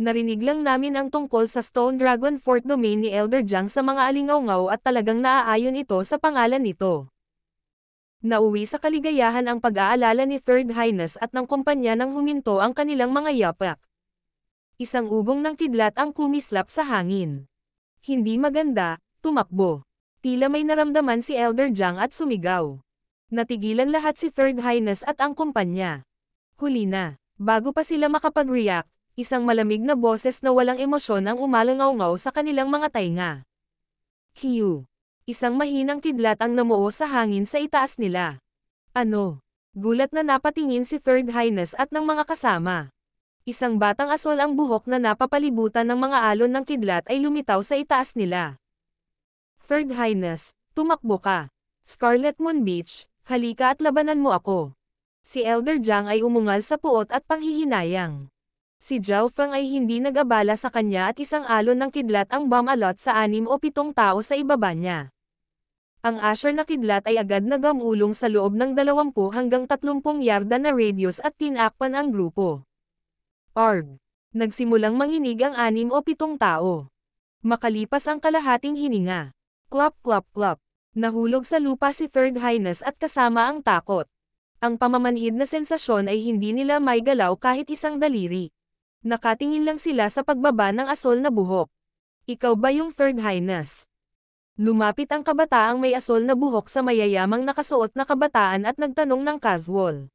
Narinig lang namin ang tungkol sa Stone Dragon Fort Domain ni Elder Jang sa mga alingaungaw at talagang naaayon ito sa pangalan nito. Nauwi sa kaligayahan ang pag-aalala ni Third Highness at ng kumpanya ng huminto ang kanilang mga yapak. Isang ugong ng kidlat ang kumislap sa hangin. Hindi maganda, tumakbo. Tila may naramdaman si Elder Jang at sumigaw. Natigilan lahat si Third Highness at ang kumpanya. Huli na, bago pa sila makapag-react, isang malamig na boses na walang emosyon ang umalangaw-ngaw sa kanilang mga tainga. Q. Isang mahinang kidlat ang namuo sa hangin sa itaas nila. Ano? Gulat na napatingin si Third Highness at ng mga kasama. Isang batang asol ang buhok na napapalibutan ng mga alon ng kidlat ay lumitaw sa itaas nila. Third Highness, tumakbo ka. Scarlet Moon Beach, halika at labanan mo ako. Si Elder Jiang ay umungal sa puot at panghihinayang. Si Zhao Feng ay hindi nag-abala sa kanya at isang alon ng kidlat ang bomb alot sa anim o pitong tao sa ibaba niya ang Asher na kidlat ay agad nagamulong sa loob ng 20 hanggang 30 yarda na radius at tinakpan ang grupo. Arg! Nagsimulang manginig ang anim o pitong tao. Makalipas ang kalahating hininga. Klap klap klap. Nahulog sa lupa si Third Highness at kasama ang takot. Ang pamamanhid na sensasyon ay hindi nila may galaw kahit isang daliri. Nakatingin lang sila sa pagbaba ng asol na buhok. Ikaw ba yung Third Highness? Lumapit ang kabataang may asol na buhok sa mayayamang nakasuot na kabataan at nagtanong ng casual.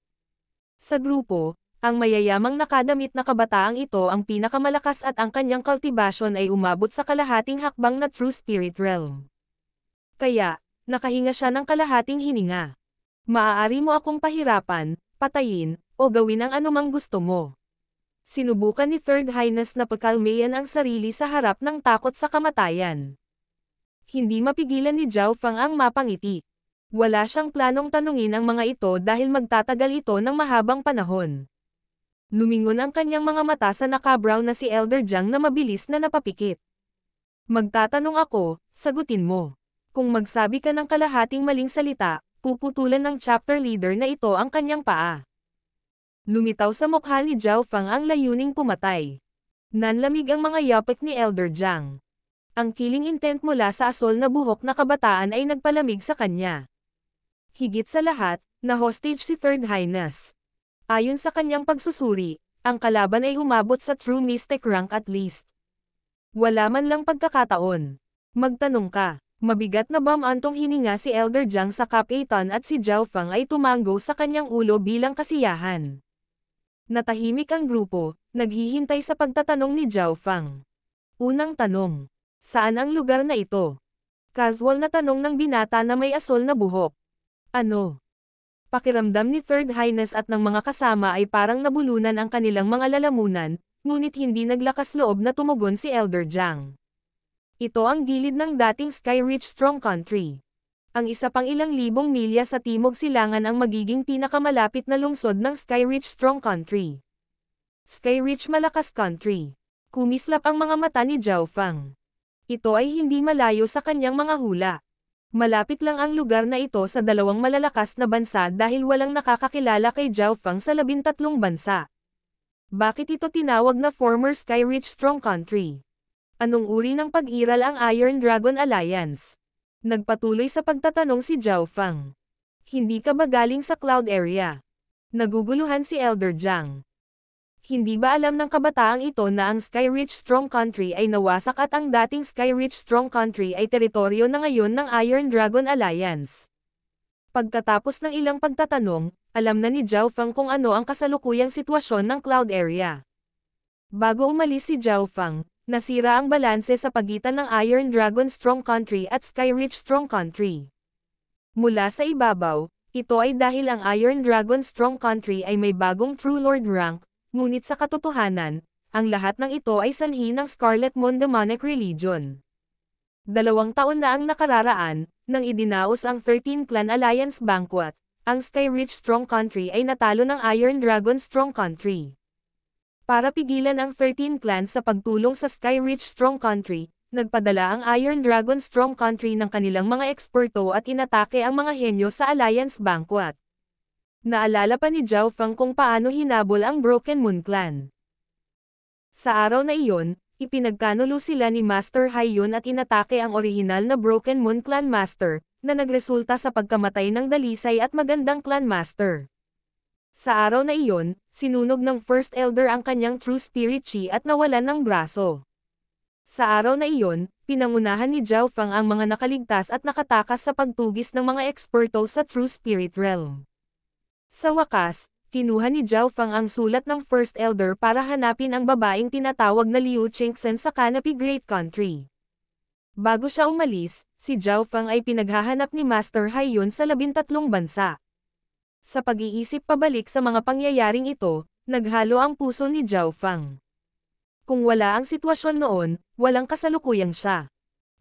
Sa grupo, ang mayayamang nakadamit na kabataang ito ang pinakamalakas at ang kanyang cultivation ay umabot sa kalahating hakbang na True Spirit Realm. Kaya, nakahinga siya ng kalahating hininga. Maaari mo akong pahirapan, patayin, o gawin ang anumang gusto mo. Sinubukan ni Third Highness na pagkalmayan ang sarili sa harap ng takot sa kamatayan hindi mapigilan ni Zhao Fang ang mapangiti. Wala siyang planong tanungin ang mga ito dahil magtatagal ito ng mahabang panahon. Lumingon ang kanyang mga mata sa nakabrow na si Elder Jiang na mabilis na napapikit. Magtatanong ako, sagutin mo. Kung magsabi ka ng kalahating maling salita, puputulan ng chapter leader na ito ang kanyang paa. Lumitaw sa mukha ni Zhao Fang ang layuning pumatay. Nanlamig ang mga yapik ni Elder Jiang. Ang killing intent mula sa asol na buhok na kabataan ay nagpalamig sa kanya. Higit sa lahat, na hostage si Third Highness. Ayon sa kanyang pagsusuri, ang kalaban ay umabot sa true mystic rank at least. Wala man lang pagkakataon. Magtanong ka, mabigat na bam antong hininga si Elder Jiang sa Capaitan at si Zhao Fang ay tumango sa kanyang ulo bilang kasiyahan. Natahimik ang grupo, naghihintay sa pagtatanong ni Zhao Fang. Unang tanong, Saan ang lugar na ito? Casual na tanong ng binata na may asol na buhok. Ano? Pakiramdam ni Third Highness at ng mga kasama ay parang nabulunan ang kanilang mga lalamunan, ngunit hindi naglakas loob na tumugon si Elder Jang. Ito ang gilid ng dating sky-rich strong country. Ang isa pang ilang libong milya sa Timog Silangan ang magiging pinakamalapit na lungsod ng sky-rich strong country. Sky-rich malakas country. Kumislap ang mga mata ni Zhao Fang. Ito ay hindi malayo sa kanyang mga hula. Malapit lang ang lugar na ito sa dalawang malalakas na bansa dahil walang nakakakilala kay Zhao Fang sa labintatlong bansa. Bakit ito tinawag na former sky-rich strong country? Anong uri ng pag-iral ang Iron Dragon Alliance? Nagpatuloy sa pagtatanong si Zhao Fang. Hindi ka ba galing sa cloud area? Naguguluhan si Elder Zhang. Hindi ba alam ng kabataang ito na ang Sky-Rich Strong Country ay nawasak at ang dating Sky-Rich Strong Country ay teritoryo na ngayon ng Iron Dragon Alliance? Pagkatapos ng ilang pagtatanong, alam na ni Zhao Fang kung ano ang kasalukuyang sitwasyon ng Cloud Area. Bago umalis si Zhao Fang, nasira ang balanse sa pagitan ng Iron Dragon Strong Country at Sky-Rich Strong Country. Mula sa ibabaw, ito ay dahil ang Iron Dragon Strong Country ay may bagong True Lord rank, ngunit sa katotohanan, ang lahat ng ito ay sanhi ng Scarlet Moon Demonic Religion. Dalawang taon na ang nakararaan, nang idinaos ang 13 Clan Alliance Banquet, ang Skyrich Strong Country ay natalo ng Iron Dragon Strong Country. Para pigilan ang 13 Clan sa pagtulong sa Skyrich Strong Country, nagpadala ang Iron Dragon Strong Country ng kanilang mga eksperto at inatake ang mga henyo sa Alliance Banquet. Naalala pa ni Zhao Fang kung paano hinabol ang Broken Moon Clan. Sa araw na iyon, ipinagkanulo sila ni Master Haiyun at inatake ang orihinal na Broken Moon Clan Master, na nagresulta sa pagkamatay ng dalisay at magandang Clan Master. Sa araw na iyon, sinunog ng First Elder ang kanyang True Spirit Chi at nawalan ng braso. Sa araw na iyon, pinangunahan ni Zhao Fang ang mga nakaligtas at nakatakas sa pagtugis ng mga eksperto sa True Spirit Realm. Sa wakas, kinuha ni Zhao Fang ang sulat ng First Elder para hanapin ang babaeng tinatawag na Liu Qingxen sa Canopy Great Country. Bago siya umalis, si Zhao Fang ay pinaghahanap ni Master Yun sa labintatlong bansa. Sa pag-iisip pabalik sa mga pangyayaring ito, naghalo ang puso ni Zhao Fang. Kung wala ang sitwasyon noon, walang kasalukuyang siya.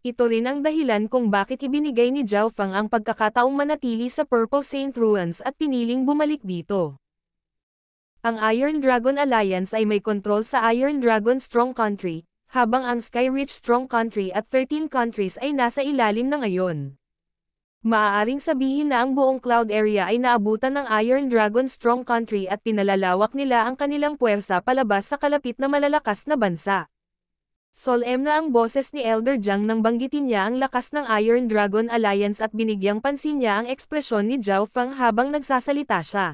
Ito rin ang dahilan kung bakit ibinigay ni Zhao Fang ang pagkakataong manatili sa Purple Saint Ruins at piniling bumalik dito. Ang Iron Dragon Alliance ay may kontrol sa Iron Dragon Strong Country, habang ang Skyrich Strong Country at 13 countries ay nasa ilalim na ngayon. Maaaring sabihin na ang buong cloud area ay naabutan ng Iron Dragon Strong Country at pinalalawak nila ang kanilang puwersa palabas sa kalapit na malalakas na bansa. Solem na ang boses ni Elder Jiang nang banggitin niya ang lakas ng Iron Dragon Alliance at binigyang pansin niya ang ekspresyon ni Zhao Fang habang nagsasalita siya.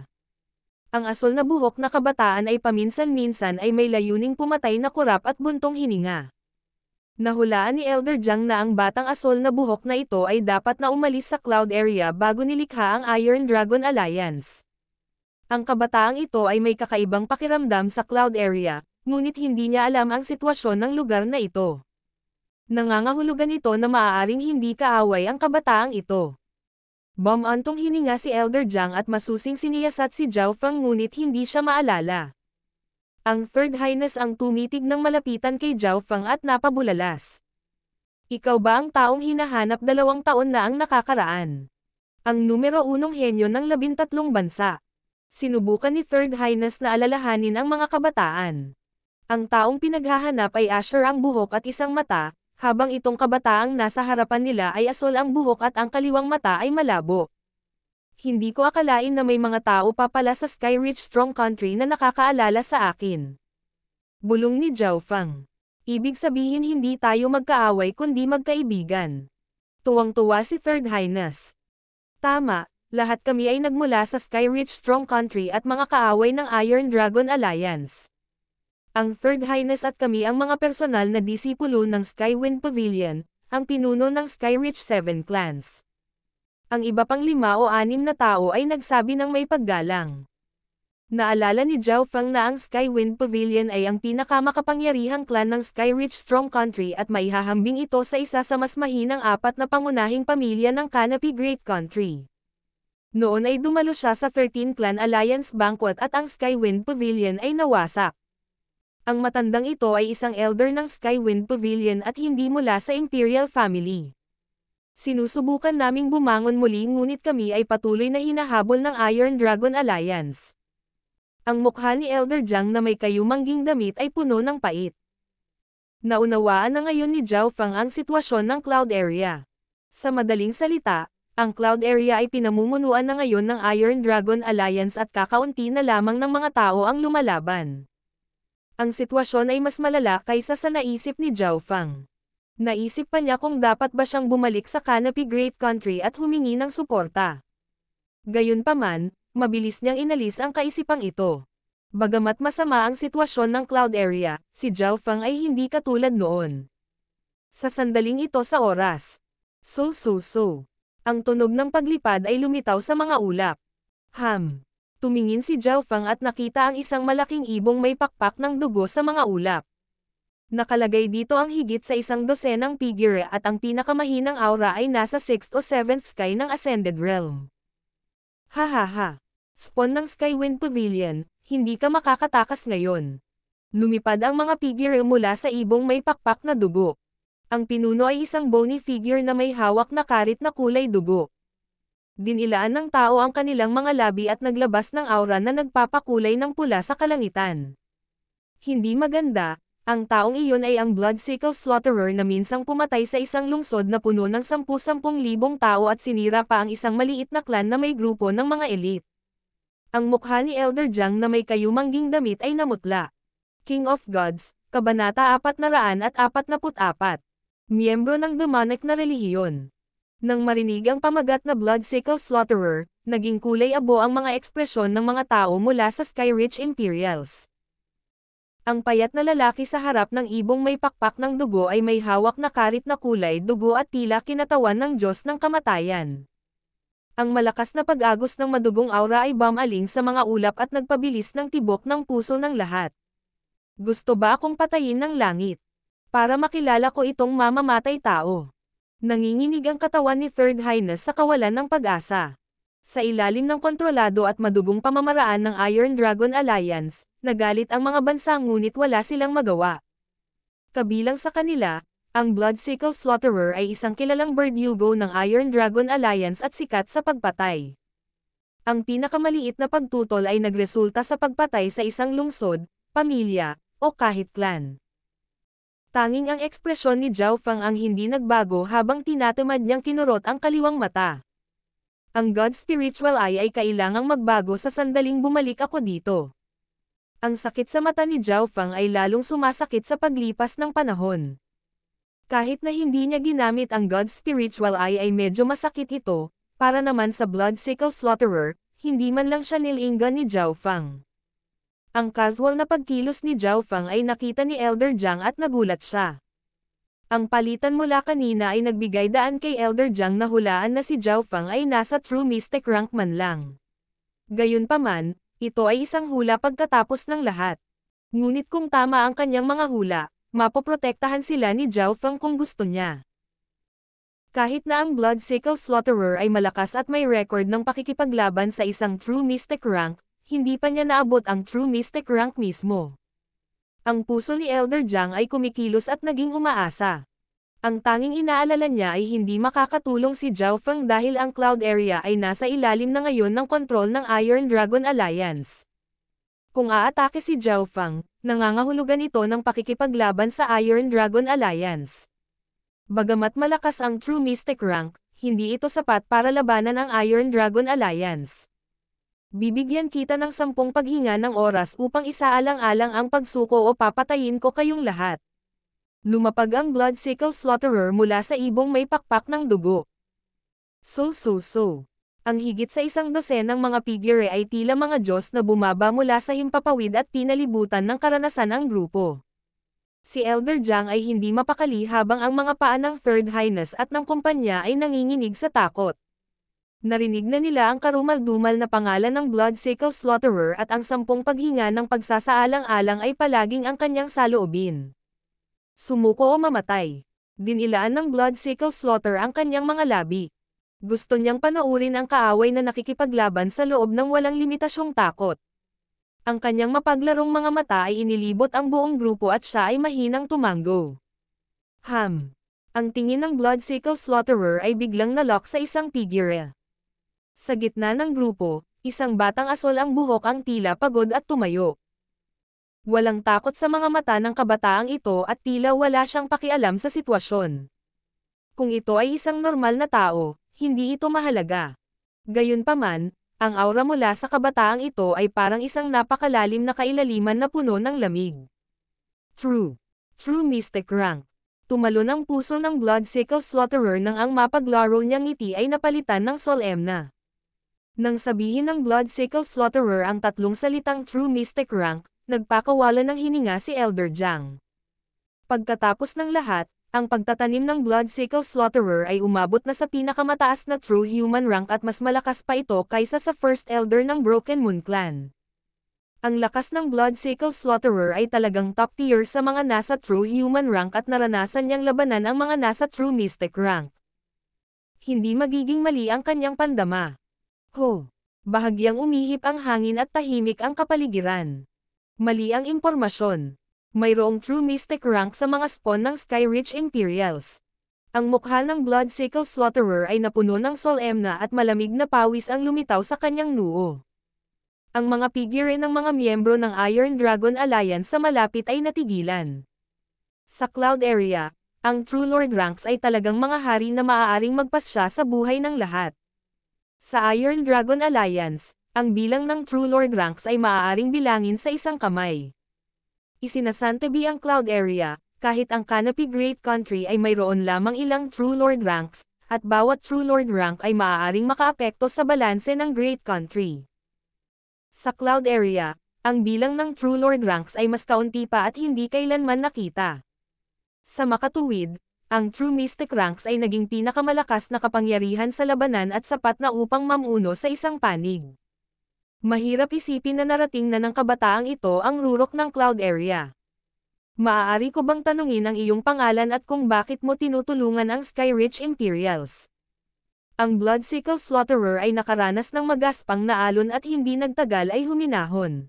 Ang asol na buhok na kabataan ay paminsan-minsan ay may layuning pumatay na kurap at buntong hininga. Nahulaan ni Elder Jiang na ang batang asol na buhok na ito ay dapat na umalis sa cloud area bago nilikha ang Iron Dragon Alliance. Ang kabataang ito ay may kakaibang pakiramdam sa cloud area, ngunit hindi niya alam ang sitwasyon ng lugar na ito. Nangangahulugan ito na maaaring hindi kaaway ang kabataang ito. Bumantong hininga si Elder Jiang at masusing siniyasat si Zhao Fang ngunit hindi siya maalala. Ang Third Highness ang tumitig ng malapitan kay Zhao Fang at napabulalas. Ikaw ba ang taong hinahanap dalawang taon na ang nakakaraan? Ang numero unong henyo ng labintatlong bansa. Sinubukan ni Third Highness na alalahanin ang mga kabataan. Ang taong pinaghahanap ay Asher ang buhok at isang mata, habang itong kabataang nasa harapan nila ay Asol ang buhok at ang kaliwang mata ay malabo. Hindi ko akalain na may mga tao pa pala sa Sky Rich Strong Country na nakakaalala sa akin. Bulong ni Zhao Fang. Ibig sabihin hindi tayo magkaaway kundi magkaibigan. Tuwang-tuwa si Third Highness. Tama, lahat kami ay nagmula sa Sky Rich Strong Country at mga kaaway ng Iron Dragon Alliance. Ang Third Highness at kami ang mga personal na disipulo ng Skywind Pavilion, ang pinuno ng Skyreach Seven Clans. Ang iba pang lima o anim na tao ay nagsabi ng may paggalang. Naalala ni Zhao Fang na ang Skywind Pavilion ay ang pinakamakapangyarihang clan ng Skyreach Strong Country at maihahambing ito sa isa sa mas mahinang apat na pangunahing pamilya ng Canopy Great Country. Noon ay dumalo siya sa 13 Clan Alliance Banquet at ang Skywind Pavilion ay nawasak. Ang matandang ito ay isang elder ng Skywind Pavilion at hindi mula sa Imperial Family. Sinusubukan naming bumangon muli ngunit kami ay patuloy na hinahabol ng Iron Dragon Alliance. Ang mukha ni Elder Jiang na may kayumangging damit ay puno ng pait. Naunawaan na ngayon ni Zhao Fang ang sitwasyon ng cloud area. Sa madaling salita, ang cloud area ay pinamumunuan na ngayon ng Iron Dragon Alliance at kakaunti na lamang ng mga tao ang lumalaban ang sitwasyon ay mas malala kaysa sa naisip ni Zhao Fang. Naisip pa niya kung dapat ba siyang bumalik sa Canopy Great Country at humingi ng suporta. Gayunpaman, mabilis niyang inalis ang kaisipang ito. Bagamat masama ang sitwasyon ng cloud area, si Zhao Fang ay hindi katulad noon. Sa sandaling ito sa oras. So so so. Ang tunog ng paglipad ay lumitaw sa mga ulap. Ham. Tumingin si Jiaofang at nakita ang isang malaking ibong may pakpak ng dugo sa mga ulap. Nakalagay dito ang higit sa isang dosenang figure at ang pinakamahinang aura ay nasa 6th o 7th sky ng Ascended Realm. Hahaha! Spawn ng Skywind Pavilion, hindi ka makakatakas ngayon. Lumipad ang mga figure mula sa ibong may pakpak na dugo. Ang pinuno ay isang bony figure na may hawak na karit na kulay dugo dinilaan ng tao ang kanilang mga labi at naglabas ng aura na nagpapakulay ng pula sa kalangitan. Hindi maganda, ang taong iyon ay ang blood sickle Slaughterer na minsang pumatay sa isang lungsod na puno ng sampu-sampung libong tao at sinira pa ang isang maliit na klan na may grupo ng mga elite. Ang mukha ni Elder Jang na may kayumangging damit ay namutla. King of Gods, Kabanata 444. Miyembro ng demonic na relihiyon. Nang marinig ang pamagat na Blood Sickle Slaughterer, naging kulay abo ang mga ekspresyon ng mga tao mula sa Sky Imperials. Ang payat na lalaki sa harap ng ibong may pakpak ng dugo ay may hawak na karit na kulay dugo at tila kinatawan ng Diyos ng Kamatayan. Ang malakas na pag-agos ng madugong aura ay bamaling sa mga ulap at nagpabilis ng tibok ng puso ng lahat. Gusto ba akong patayin ng langit? Para makilala ko itong mamamatay tao. Nanginginig ang katawan ni Third Highness sa kawalan ng pag-asa. Sa ilalim ng kontrolado at madugong pamamaraan ng Iron Dragon Alliance, nagalit ang mga bansa ngunit wala silang magawa. Kabilang sa kanila, ang Bloodsickle Slaughterer ay isang kilalang bird-yugo ng Iron Dragon Alliance at sikat sa pagpatay. Ang pinakamaliit na pagtutol ay nagresulta sa pagpatay sa isang lungsod, pamilya, o kahit clan. Tanging ang ekspresyon ni Zhao Fang ang hindi nagbago habang tinatamad niyang kinurot ang kaliwang mata. Ang God Spiritual Eye ay kailangang magbago sa sandaling bumalik ako dito. Ang sakit sa mata ni Zhao Fang ay lalong sumasakit sa paglipas ng panahon. Kahit na hindi niya ginamit ang God Spiritual Eye ay medyo masakit ito, para naman sa Blood Sickle Slaughterer, hindi man lang siya nilinggan ni Zhao Fang. Ang casual na pagkilos ni Zhao Fang ay nakita ni Elder Jiang at nagulat siya. Ang palitan mula kanina ay nagbigay daan kay Elder Jiang na hulaan na si Zhao Fang ay nasa true mystic rank man lang. Gayunpaman, ito ay isang hula pagkatapos ng lahat. Ngunit kung tama ang kanyang mga hula, mapoprotektahan sila ni Zhao Fang kung gusto niya. Kahit na ang Blood Sickle Slaughterer ay malakas at may record ng pakikipaglaban sa isang true mystic rank, hindi pa niya naabot ang true mystic rank mismo. Ang puso ni Elder Jang ay kumikilos at naging umaasa. Ang tanging inaalala niya ay hindi makakatulong si Zhao Feng dahil ang cloud area ay nasa ilalim na ngayon ng kontrol ng Iron Dragon Alliance. Kung aatake si Zhao Feng, nangangahulugan ito ng pakikipaglaban sa Iron Dragon Alliance. Bagamat malakas ang True Mystic rank, hindi ito sapat para labanan ang Iron Dragon Alliance. Bibigyan kita ng sampung paghinga ng oras upang isaalang-alang ang pagsuko o papatayin ko kayong lahat. Lumapag ang blood sickle Slaughterer mula sa ibong may pakpak ng dugo. So so so. Ang higit sa isang dosen ng mga figure ay tila mga Diyos na bumaba mula sa himpapawid at pinalibutan ng karanasan ng grupo. Si Elder Jang ay hindi mapakali habang ang mga paa ng Third Highness at ng kumpanya ay nanginginig sa takot. Narinig na nila ang karumal-dumal na pangalan ng Blood Sickle Slaughterer at ang sampung paghinga ng pagsasaalang-alang ay palaging ang kanyang saloobin. Sumuko o mamatay. Dinilaan ng Blood Sickle Slaughter ang kanyang mga labi. Gusto niyang panoorin ang kaaway na nakikipaglaban sa loob ng walang limitasyong takot. Ang kanyang mapaglarong mga mata ay inilibot ang buong grupo at siya ay mahinang tumango. Ham. Ang tingin ng Blood Sickle Slaughterer ay biglang nalok sa isang figure. Sa gitna ng grupo, isang batang asol ang buhok ang tila pagod at tumayo. Walang takot sa mga mata ng kabataang ito at tila wala siyang pakialam sa sitwasyon. Kung ito ay isang normal na tao, hindi ito mahalaga. Gayunpaman, ang aura mula sa kabataang ito ay parang isang napakalalim na kailaliman na puno ng lamig. True. True Mystic Rank. Tumalo ng puso ng Blood Sickle Slaughterer nang ang mapaglaro niyang ngiti ay napalitan ng Sol nang sabihin ng Blood Sickle Slaughterer ang tatlong salitang True Mystic Rank, nagpakawala ng hininga si Elder Jang. Pagkatapos ng lahat, ang pagtatanim ng Blood Sickle Slaughterer ay umabot na sa pinakamataas na True Human Rank at mas malakas pa ito kaysa sa First Elder ng Broken Moon Clan. Ang lakas ng Blood Sickle Slaughterer ay talagang top tier sa mga nasa True Human Rank at naranasan niyang labanan ang mga nasa True Mystic Rank. Hindi magiging mali ang kanyang pandama. Ho! Bahagyang umihip ang hangin at tahimik ang kapaligiran. Mali ang impormasyon. Mayroong true mystic rank sa mga spawn ng Sky Imperials. Ang mukha ng Blood Sickle Slaughterer ay napuno ng solemna at malamig na pawis ang lumitaw sa kanyang noo. Ang mga pigire ng mga miyembro ng Iron Dragon Alliance sa malapit ay natigilan. Sa Cloud Area, ang True Lord ranks ay talagang mga hari na maaaring magpasya sa buhay ng lahat. Sa Iron Dragon Alliance, ang bilang ng True Lord ranks ay maaaring bilangin sa isang kamay. Isinasantabi ang cloud area, kahit ang Canopy Great Country ay mayroon lamang ilang True Lord ranks, at bawat True Lord rank ay maaaring makaapekto sa balanse ng Great Country. Sa cloud area, ang bilang ng True Lord ranks ay mas kaunti pa at hindi kailanman nakita. Sa makatuwid, ang True Mystic Ranks ay naging pinakamalakas na kapangyarihan sa labanan at sapat na upang mamuno sa isang panig. Mahirap isipin na narating na ng kabataang ito ang rurok ng cloud area. Maaari ko bang tanungin ang iyong pangalan at kung bakit mo tinutulungan ang Skyrich Imperials? Ang Bloodsickle Slaughterer ay nakaranas ng magaspang na alon at hindi nagtagal ay huminahon.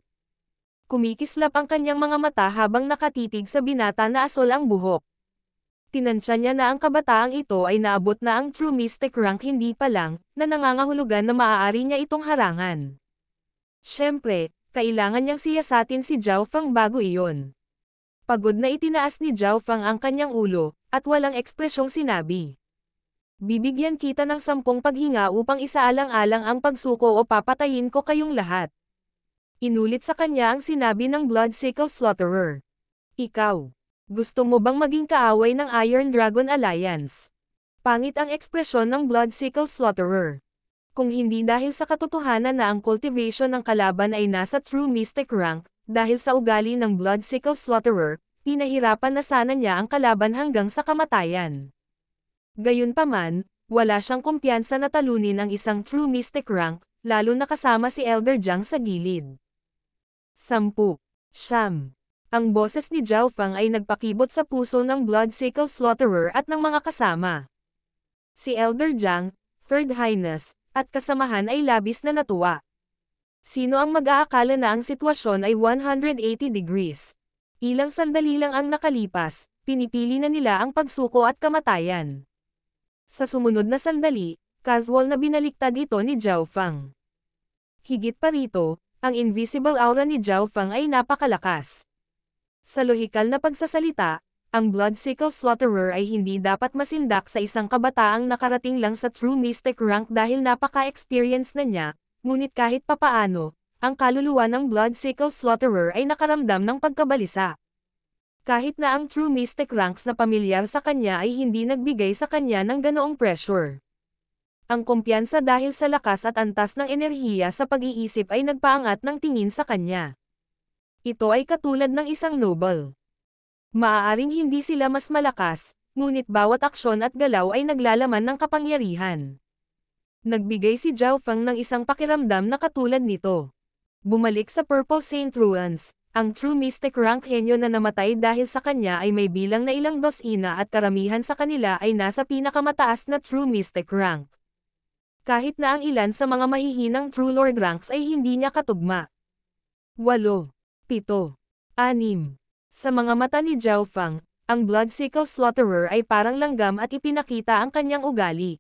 Kumikislap ang kanyang mga mata habang nakatitig sa binata na asol ang buhok tinansya niya na ang kabataang ito ay naabot na ang true mystic rank hindi pa lang, na nangangahulugan na maaari niya itong harangan. Siyempre, kailangan niyang siyasatin si Zhao Fang bago iyon. Pagod na itinaas ni Zhao Fang ang kanyang ulo, at walang ekspresyong sinabi. Bibigyan kita ng sampung paghinga upang isaalang-alang ang pagsuko o papatayin ko kayong lahat. Inulit sa kanya ang sinabi ng Blood Sickle Slaughterer. Ikaw. Gusto mo bang maging kaaway ng Iron Dragon Alliance? Pangit ang ekspresyon ng Blood Sickle Slaughterer. Kung hindi dahil sa katotohanan na ang cultivation ng kalaban ay nasa True Mystic rank, dahil sa ugali ng Blood Sickle Slaughterer, pinahirapan na sana niya ang kalaban hanggang sa kamatayan. Gayunpaman, wala siyang kumpiyansa na talunin ang isang True Mystic rank, lalo na kasama si Elder Jang sa gilid. Sampu. Siyam. Ang boses ni Zhao Fang ay nagpakibot sa puso ng Blood Sickle Slaughterer at ng mga kasama. Si Elder Jiang, Third Highness, at kasamahan ay labis na natuwa. Sino ang mag-aakala na ang sitwasyon ay 180 degrees? Ilang sandali lang ang nakalipas, pinipili na nila ang pagsuko at kamatayan. Sa sumunod na sandali, casual na binaliktad ito ni Zhao Fang. Higit pa rito, ang invisible aura ni Zhao Fang ay napakalakas. Sa lohikal na pagsasalita, ang Blood Sickle Slaughterer ay hindi dapat masindak sa isang kabataang nakarating lang sa True Mystic rank dahil napaka-experience na niya, ngunit kahit papaano, ang kaluluwa ng Blood Sickle Slaughterer ay nakaramdam ng pagkabalisa. Kahit na ang True Mystic ranks na pamilyar sa kanya ay hindi nagbigay sa kanya ng ganoong pressure. Ang kumpiyansa dahil sa lakas at antas ng enerhiya sa pag-iisip ay nagpaangat ng tingin sa kanya. Ito ay katulad ng isang noble. Maaaring hindi sila mas malakas, ngunit bawat aksyon at galaw ay naglalaman ng kapangyarihan. Nagbigay si Zhao Fang ng isang pakiramdam na katulad nito. Bumalik sa Purple Saint Ruins, ang True Mystic Rank Henyo na namatay dahil sa kanya ay may bilang na ilang dosina at karamihan sa kanila ay nasa pinakamataas na True Mystic Rank. Kahit na ang ilan sa mga mahihinang True Lord Ranks ay hindi niya katugma. 8. Pito. Anim. Sa mga mata ni Zhao Fang, ang Bloodsickle Slaughterer ay parang langgam at ipinakita ang kanyang ugali.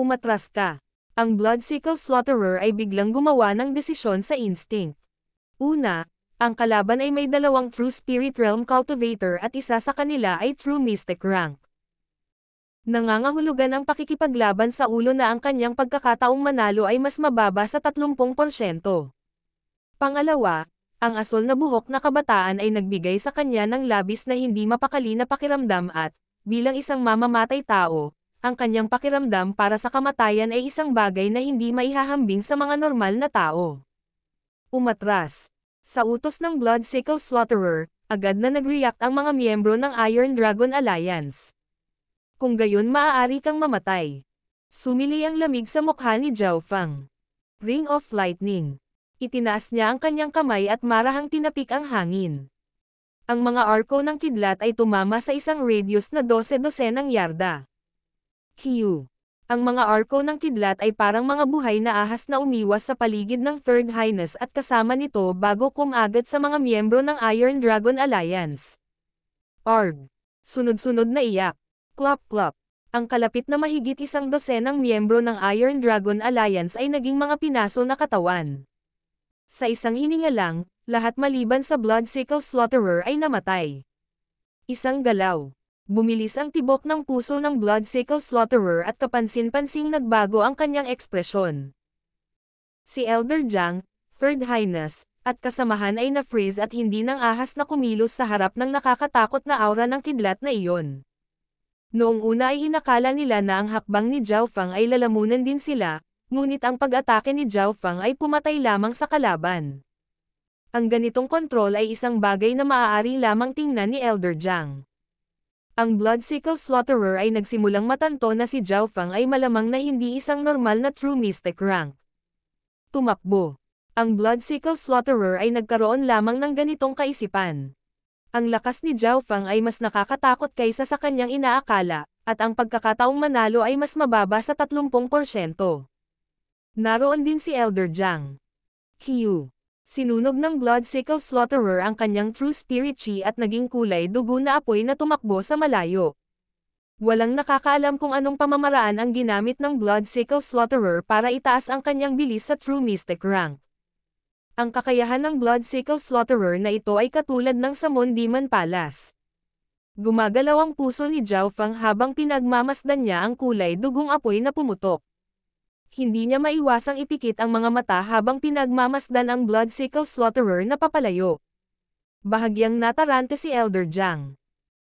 Umatras ka. Ang Bloodsickle Slaughterer ay biglang gumawa ng desisyon sa instinct. Una, ang kalaban ay may dalawang True Spirit Realm Cultivator at isa sa kanila ay True Mystic Rank. Nangangahulugan ang pakikipaglaban sa ulo na ang kanyang pagkakataong manalo ay mas mababa sa 30%. Pangalawa, ang asol na buhok na kabataan ay nagbigay sa kanya ng labis na hindi mapakali na pakiramdam at, bilang isang mamamatay tao, ang kanyang pakiramdam para sa kamatayan ay isang bagay na hindi maihahambing sa mga normal na tao. Umatras. Sa utos ng Blood Sickle Slaughterer, agad na nag-react ang mga miyembro ng Iron Dragon Alliance. Kung gayon maaari kang mamatay. Sumili ang lamig sa mukha ni Zhao Fang. Ring of Lightning. Itinaas niya ang kanyang kamay at marahang tinapik ang hangin. Ang mga arko ng kidlat ay tumama sa isang radius na 12-12 ng yarda. Q. Ang mga arko ng kidlat ay parang mga buhay na ahas na umiwas sa paligid ng Third Highness at kasama nito bago kumagat sa mga miyembro ng Iron Dragon Alliance. Arg. Sunod-sunod na iyak. Klop-klop. Ang kalapit na mahigit isang dosenang miyembro ng Iron Dragon Alliance ay naging mga pinaso na katawan. Sa isang hininga lang, lahat maliban sa blood sickle Slaughterer ay namatay. Isang galaw. Bumilis ang tibok ng puso ng blood sickle Slaughterer at kapansin-pansing nagbago ang kanyang ekspresyon. Si Elder Jang, Third Highness, at kasamahan ay na-freeze at hindi nang ahas na kumilos sa harap ng nakakatakot na aura ng kidlat na iyon. Noong una ay hinakala nila na ang hakbang ni Zhao Fang ay lalamunan din sila, Ngunit ang pag-atake ni Zhao Fang ay pumatay lamang sa kalaban. Ang ganitong kontrol ay isang bagay na maaari lamang tingnan ni Elder Zhang. Ang Bloodsickle Slaughterer ay nagsimulang matanto na si Zhao Fang ay malamang na hindi isang normal na true mystic rank. Tumakbo. Ang Bloodsickle Slaughterer ay nagkaroon lamang ng ganitong kaisipan. Ang lakas ni Zhao Fang ay mas nakakatakot kaysa sa kanyang inaakala, at ang pagkakataong manalo ay mas mababa sa 30%. Naroon din si Elder Jang. Qiu. Sinunog ng Blood Sickle Slaughterer ang kanyang True Spirit Chi at naging kulay dugo na apoy na tumakbo sa malayo. Walang nakakaalam kung anong pamamaraan ang ginamit ng Blood Sickle Slaughterer para itaas ang kanyang bilis sa True Mystic Rank. Ang kakayahan ng Blood Sickle Slaughterer na ito ay katulad ng sa Demon Palace. Gumagalaw ang puso ni Zhao Fang habang pinagmamasdan niya ang kulay dugong apoy na pumutok. Hindi niya maiwasang ipikit ang mga mata habang pinagmamasdan ang blood sickle slaughterer na papalayo. Bahagyang natarante si Elder Jiang.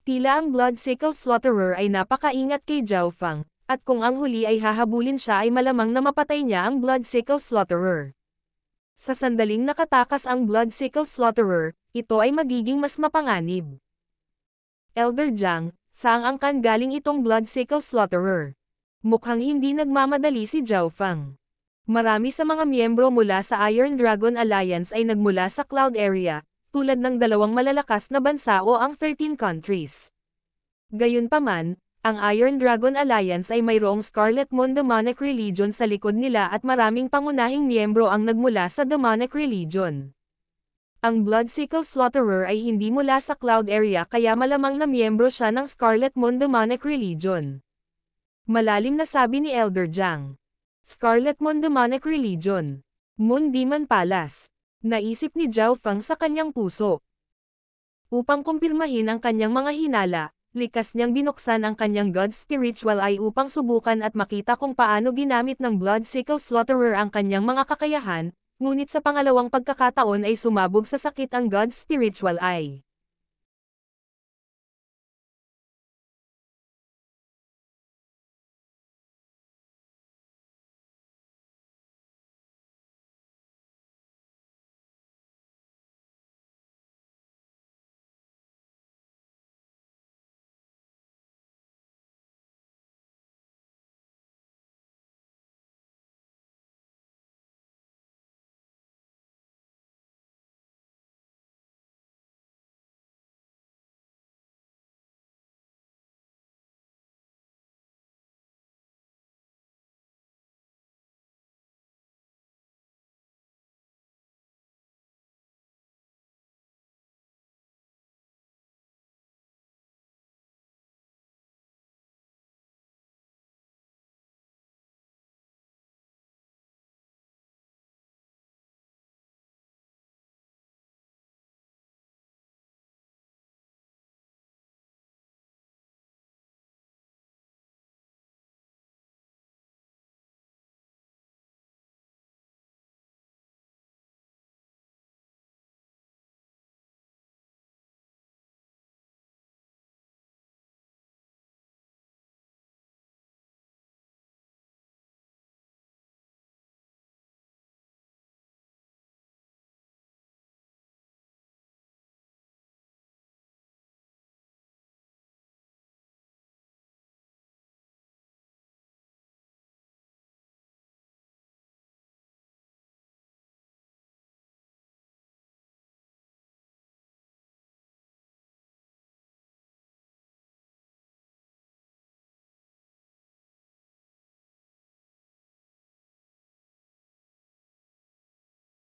Tila ang blood sickle slaughterer ay napakaingat kay Zhao Fang, at kung ang huli ay hahabulin siya ay malamang na mapatay niya ang blood sickle slaughterer. Sa sandaling nakatakas ang blood sickle slaughterer, ito ay magiging mas mapanganib. Elder Jiang, saang kan galing itong blood sickle slaughterer? Mukhang hindi nagmamadali si Zhao Fang. Marami sa mga miyembro mula sa Iron Dragon Alliance ay nagmula sa Cloud Area, tulad ng dalawang malalakas na bansa o ang 13 countries. Gayunpaman, ang Iron Dragon Alliance ay mayroong Scarlet Moon Demonic Religion sa likod nila at maraming pangunahing miyembro ang nagmula sa Demonic Religion. Ang Bloodsickle Slaughterer ay hindi mula sa Cloud Area kaya malamang na miyembro siya ng Scarlet Moon Demonic Religion. Malalim na sabi ni Elder Jang. Scarlet Moon Demonic Religion. Moon Demon Palace. Naisip ni Zhao Fang sa kanyang puso. Upang kumpirmahin ang kanyang mga hinala, likas niyang binuksan ang kanyang God Spiritual Eye upang subukan at makita kung paano ginamit ng Blood Sickle Slaughterer ang kanyang mga kakayahan, ngunit sa pangalawang pagkakataon ay sumabog sa sakit ang God Spiritual Eye.